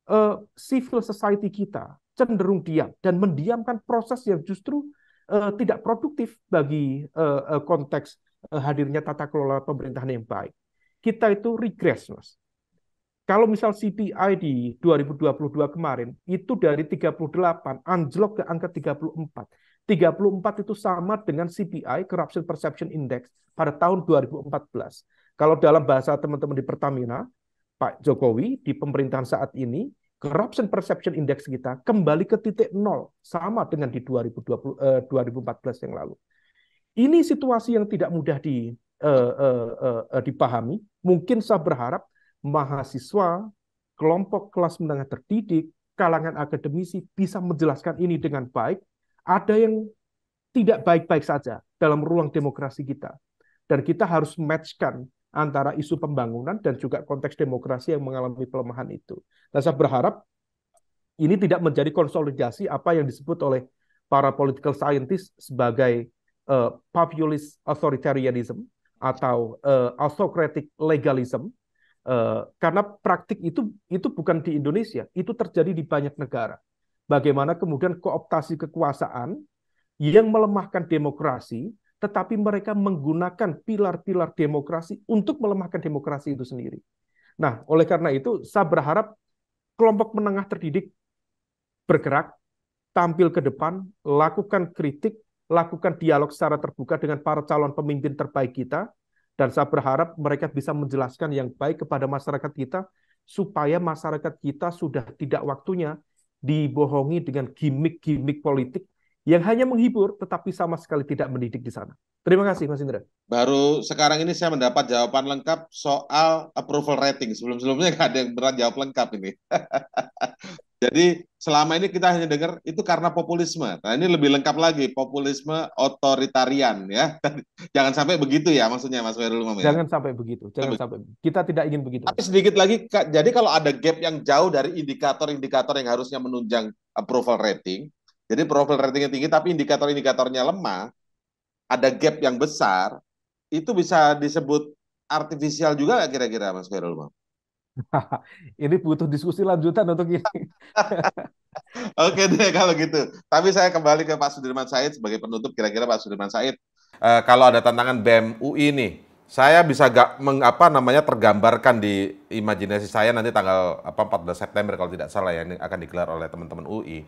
uh, civil society kita cenderung diam dan mendiamkan proses yang justru uh, tidak produktif bagi uh, konteks uh, hadirnya tata kelola pemerintahan yang baik. Kita itu regress mas. Kalau misal CPI di 2022 kemarin itu dari 38 anjlok ke angka 34. 34 itu sama dengan CPI Corruption Perception Index pada tahun 2014. Kalau dalam bahasa teman-teman di Pertamina, Pak Jokowi di pemerintahan saat ini corruption perception index kita kembali ke titik nol sama dengan di 2020 eh, 2014 yang lalu. Ini situasi yang tidak mudah di eh, eh, eh, eh dipahami. Mungkin saya berharap mahasiswa, kelompok kelas menengah terdidik, kalangan akademisi bisa menjelaskan ini dengan baik, ada yang tidak baik-baik saja dalam ruang demokrasi kita. Dan kita harus matchkan antara isu pembangunan dan juga konteks demokrasi yang mengalami pelemahan itu. Dan nah, saya berharap ini tidak menjadi konsolidasi apa yang disebut oleh para political scientist sebagai uh, populist authoritarianism atau uh, autocratic legalism Eh, karena praktik itu itu bukan di Indonesia, itu terjadi di banyak negara. Bagaimana kemudian kooptasi kekuasaan yang melemahkan demokrasi, tetapi mereka menggunakan pilar-pilar demokrasi untuk melemahkan demokrasi itu sendiri. Nah, oleh karena itu saya berharap kelompok menengah terdidik bergerak, tampil ke depan, lakukan kritik, lakukan dialog secara terbuka dengan para calon pemimpin terbaik kita, dan saya berharap mereka bisa menjelaskan yang baik kepada masyarakat kita, supaya masyarakat kita sudah tidak waktunya dibohongi dengan gimmick-gimmick politik yang hanya menghibur, tetapi sama sekali tidak mendidik di sana. Terima kasih Mas Indra. Baru sekarang ini saya mendapat jawaban lengkap soal approval rating. Sebelum-sebelumnya [laughs] nggak ada yang berat jawab lengkap ini. [laughs] Jadi selama ini kita hanya dengar itu karena populisme. Nah ini lebih lengkap lagi populisme otoritarian ya. [laughs] Jangan sampai begitu ya maksudnya Mas Wairul Umam. Ya? Jangan sampai begitu. Jangan Tapi, sampai. Kita tidak ingin begitu. Tapi sedikit lagi, jadi kalau ada gap yang jauh dari indikator-indikator yang harusnya menunjang approval rating, jadi approval ratingnya tinggi tapi indikator-indikatornya lemah, ada gap yang besar, itu bisa disebut artifisial juga nggak kira-kira Mas Khairul? [laughs] ini butuh diskusi lanjutan untuk ini. [laughs] Oke deh kalau gitu. Tapi saya kembali ke Pak Sudirman Said sebagai penutup kira-kira Pak Sudirman Said. Uh, kalau ada tantangan BEM UI nih, saya bisa gak mengapa namanya tergambarkan di imajinasi saya nanti tanggal apa 14 September kalau tidak salah ya yang akan digelar oleh teman-teman UI.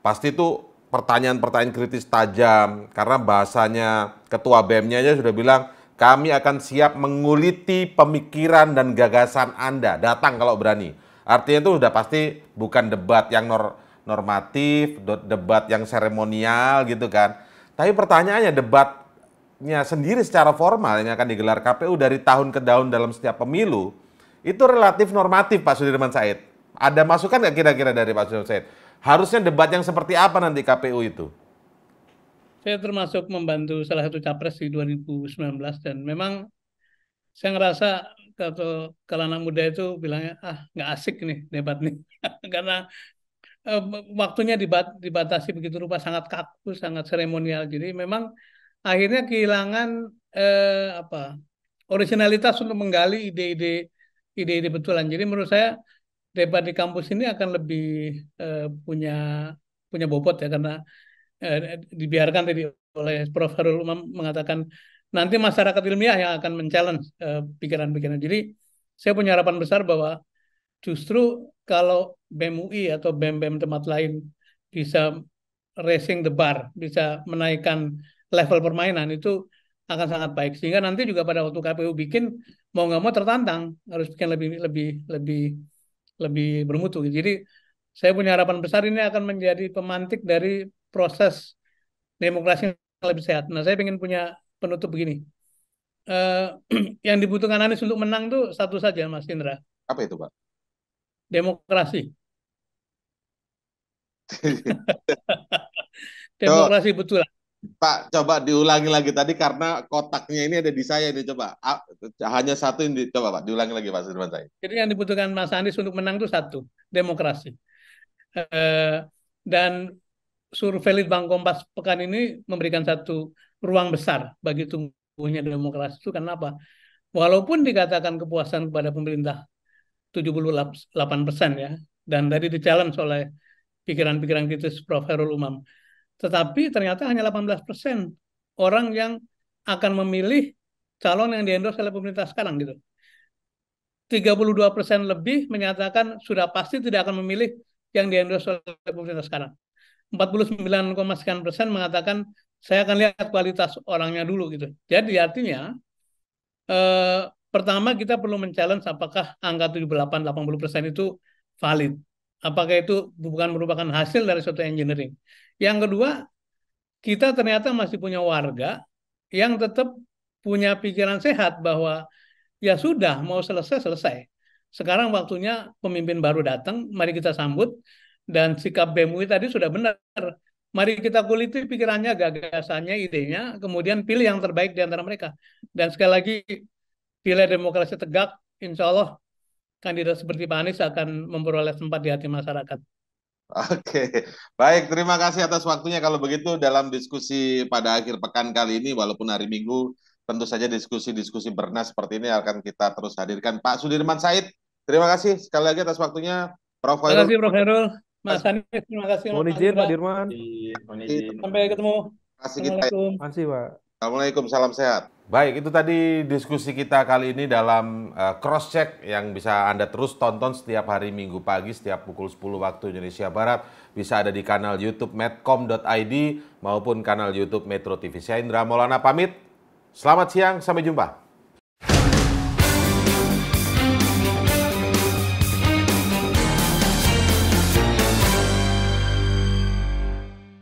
Pasti itu pertanyaan-pertanyaan kritis tajam karena bahasanya ketua BEM-nya aja sudah bilang kami akan siap menguliti pemikiran dan gagasan Anda. Datang kalau berani. Artinya itu sudah pasti bukan debat yang nor normatif, debat yang seremonial gitu kan. Tapi pertanyaannya debatnya sendiri secara formal yang akan digelar KPU dari tahun ke tahun dalam setiap pemilu itu relatif normatif Pak Sudirman Said. Ada masukan nggak kira-kira dari Pak Sudirman Said? Harusnya debat yang seperti apa nanti KPU itu? Saya termasuk membantu salah satu capres di 2019 dan memang saya ngerasa kalau kalangan muda itu bilangnya ah nggak asik nih debat nih [laughs] karena eh, waktunya dibat, dibatasi begitu rupa sangat kaku sangat seremonial jadi memang akhirnya kehilangan eh, apa originalitas untuk menggali ide-ide ide-ide betulan jadi menurut saya debat di kampus ini akan lebih eh, punya punya bobot ya karena eh, dibiarkan tadi oleh Prof Harul Umam mengatakan nanti masyarakat ilmiah yang akan men eh, pikiran-pikiran. Jadi saya punya harapan besar bahwa justru kalau Bmui atau BEM-BEM tempat lain bisa racing the bar, bisa menaikkan level permainan itu akan sangat baik sehingga nanti juga pada waktu KPU bikin mau nggak mau tertantang harus bikin lebih lebih lebih lebih bermutu Jadi saya punya harapan besar ini akan menjadi pemantik dari proses demokrasi yang lebih sehat. Nah saya ingin punya penutup begini. Uh, [clears throat] yang dibutuhkan Anies untuk menang tuh satu saja Mas Indra. Apa itu Pak? Demokrasi. [laughs] demokrasi betul. Pak, coba diulangi lagi tadi karena kotaknya ini ada di saya ini coba. Hanya satu ini coba Pak, diulangi lagi Pak Sudirman saya. Jadi yang dibutuhkan Mas Anies untuk menang itu satu, demokrasi. Eh, dan survei Litbang Kompas pekan ini memberikan satu ruang besar bagi tumbuhnya demokrasi itu karena apa? Walaupun dikatakan kepuasan kepada pemerintah 78 persen ya, dan dari di challenge oleh pikiran-pikiran kritis Prof. Herul Umam tetapi ternyata hanya 18% orang yang akan memilih calon yang diendorse oleh pemerintah sekarang gitu. 32% lebih menyatakan sudah pasti tidak akan memilih yang diendorse oleh pemerintah sekarang. 49, sekian persen mengatakan saya akan lihat kualitas orangnya dulu gitu. Jadi artinya eh, pertama kita perlu men apakah angka 78 80% itu valid. Apakah itu bukan merupakan hasil dari suatu engineering. Yang kedua, kita ternyata masih punya warga yang tetap punya pikiran sehat bahwa ya sudah mau selesai selesai. Sekarang waktunya pemimpin baru datang, mari kita sambut dan sikap bemui tadi sudah benar. Mari kita kuliti pikirannya, gagasannya, idenya, kemudian pilih yang terbaik di antara mereka. Dan sekali lagi, pilih demokrasi tegak, insya Allah kandidat seperti Pak Anies akan memperoleh tempat di hati masyarakat. Oke, baik. Terima kasih atas waktunya. Kalau begitu, dalam diskusi pada akhir pekan kali ini, walaupun hari Minggu, tentu saja diskusi-diskusi bernas seperti ini akan kita terus hadirkan. Pak Sudirman Said, terima kasih sekali lagi atas waktunya. Prof. Terima kasih, Prof. Herul. Mas Anies, terima kasih. Mohon izin, Pak Dirman. Sampai ketemu. kasih kita. Terima kasih, Pak. Assalamualaikum, salam sehat. Baik, itu tadi diskusi kita kali ini dalam uh, eh, cross check yang bisa Anda terus tonton setiap hari Minggu pagi setiap pukul 10 waktu Indonesia Barat, bisa ada di kanal YouTube medcom.id maupun kanal YouTube Metro TV. Saya Indra Maulana pamit. Selamat siang, sampai jumpa.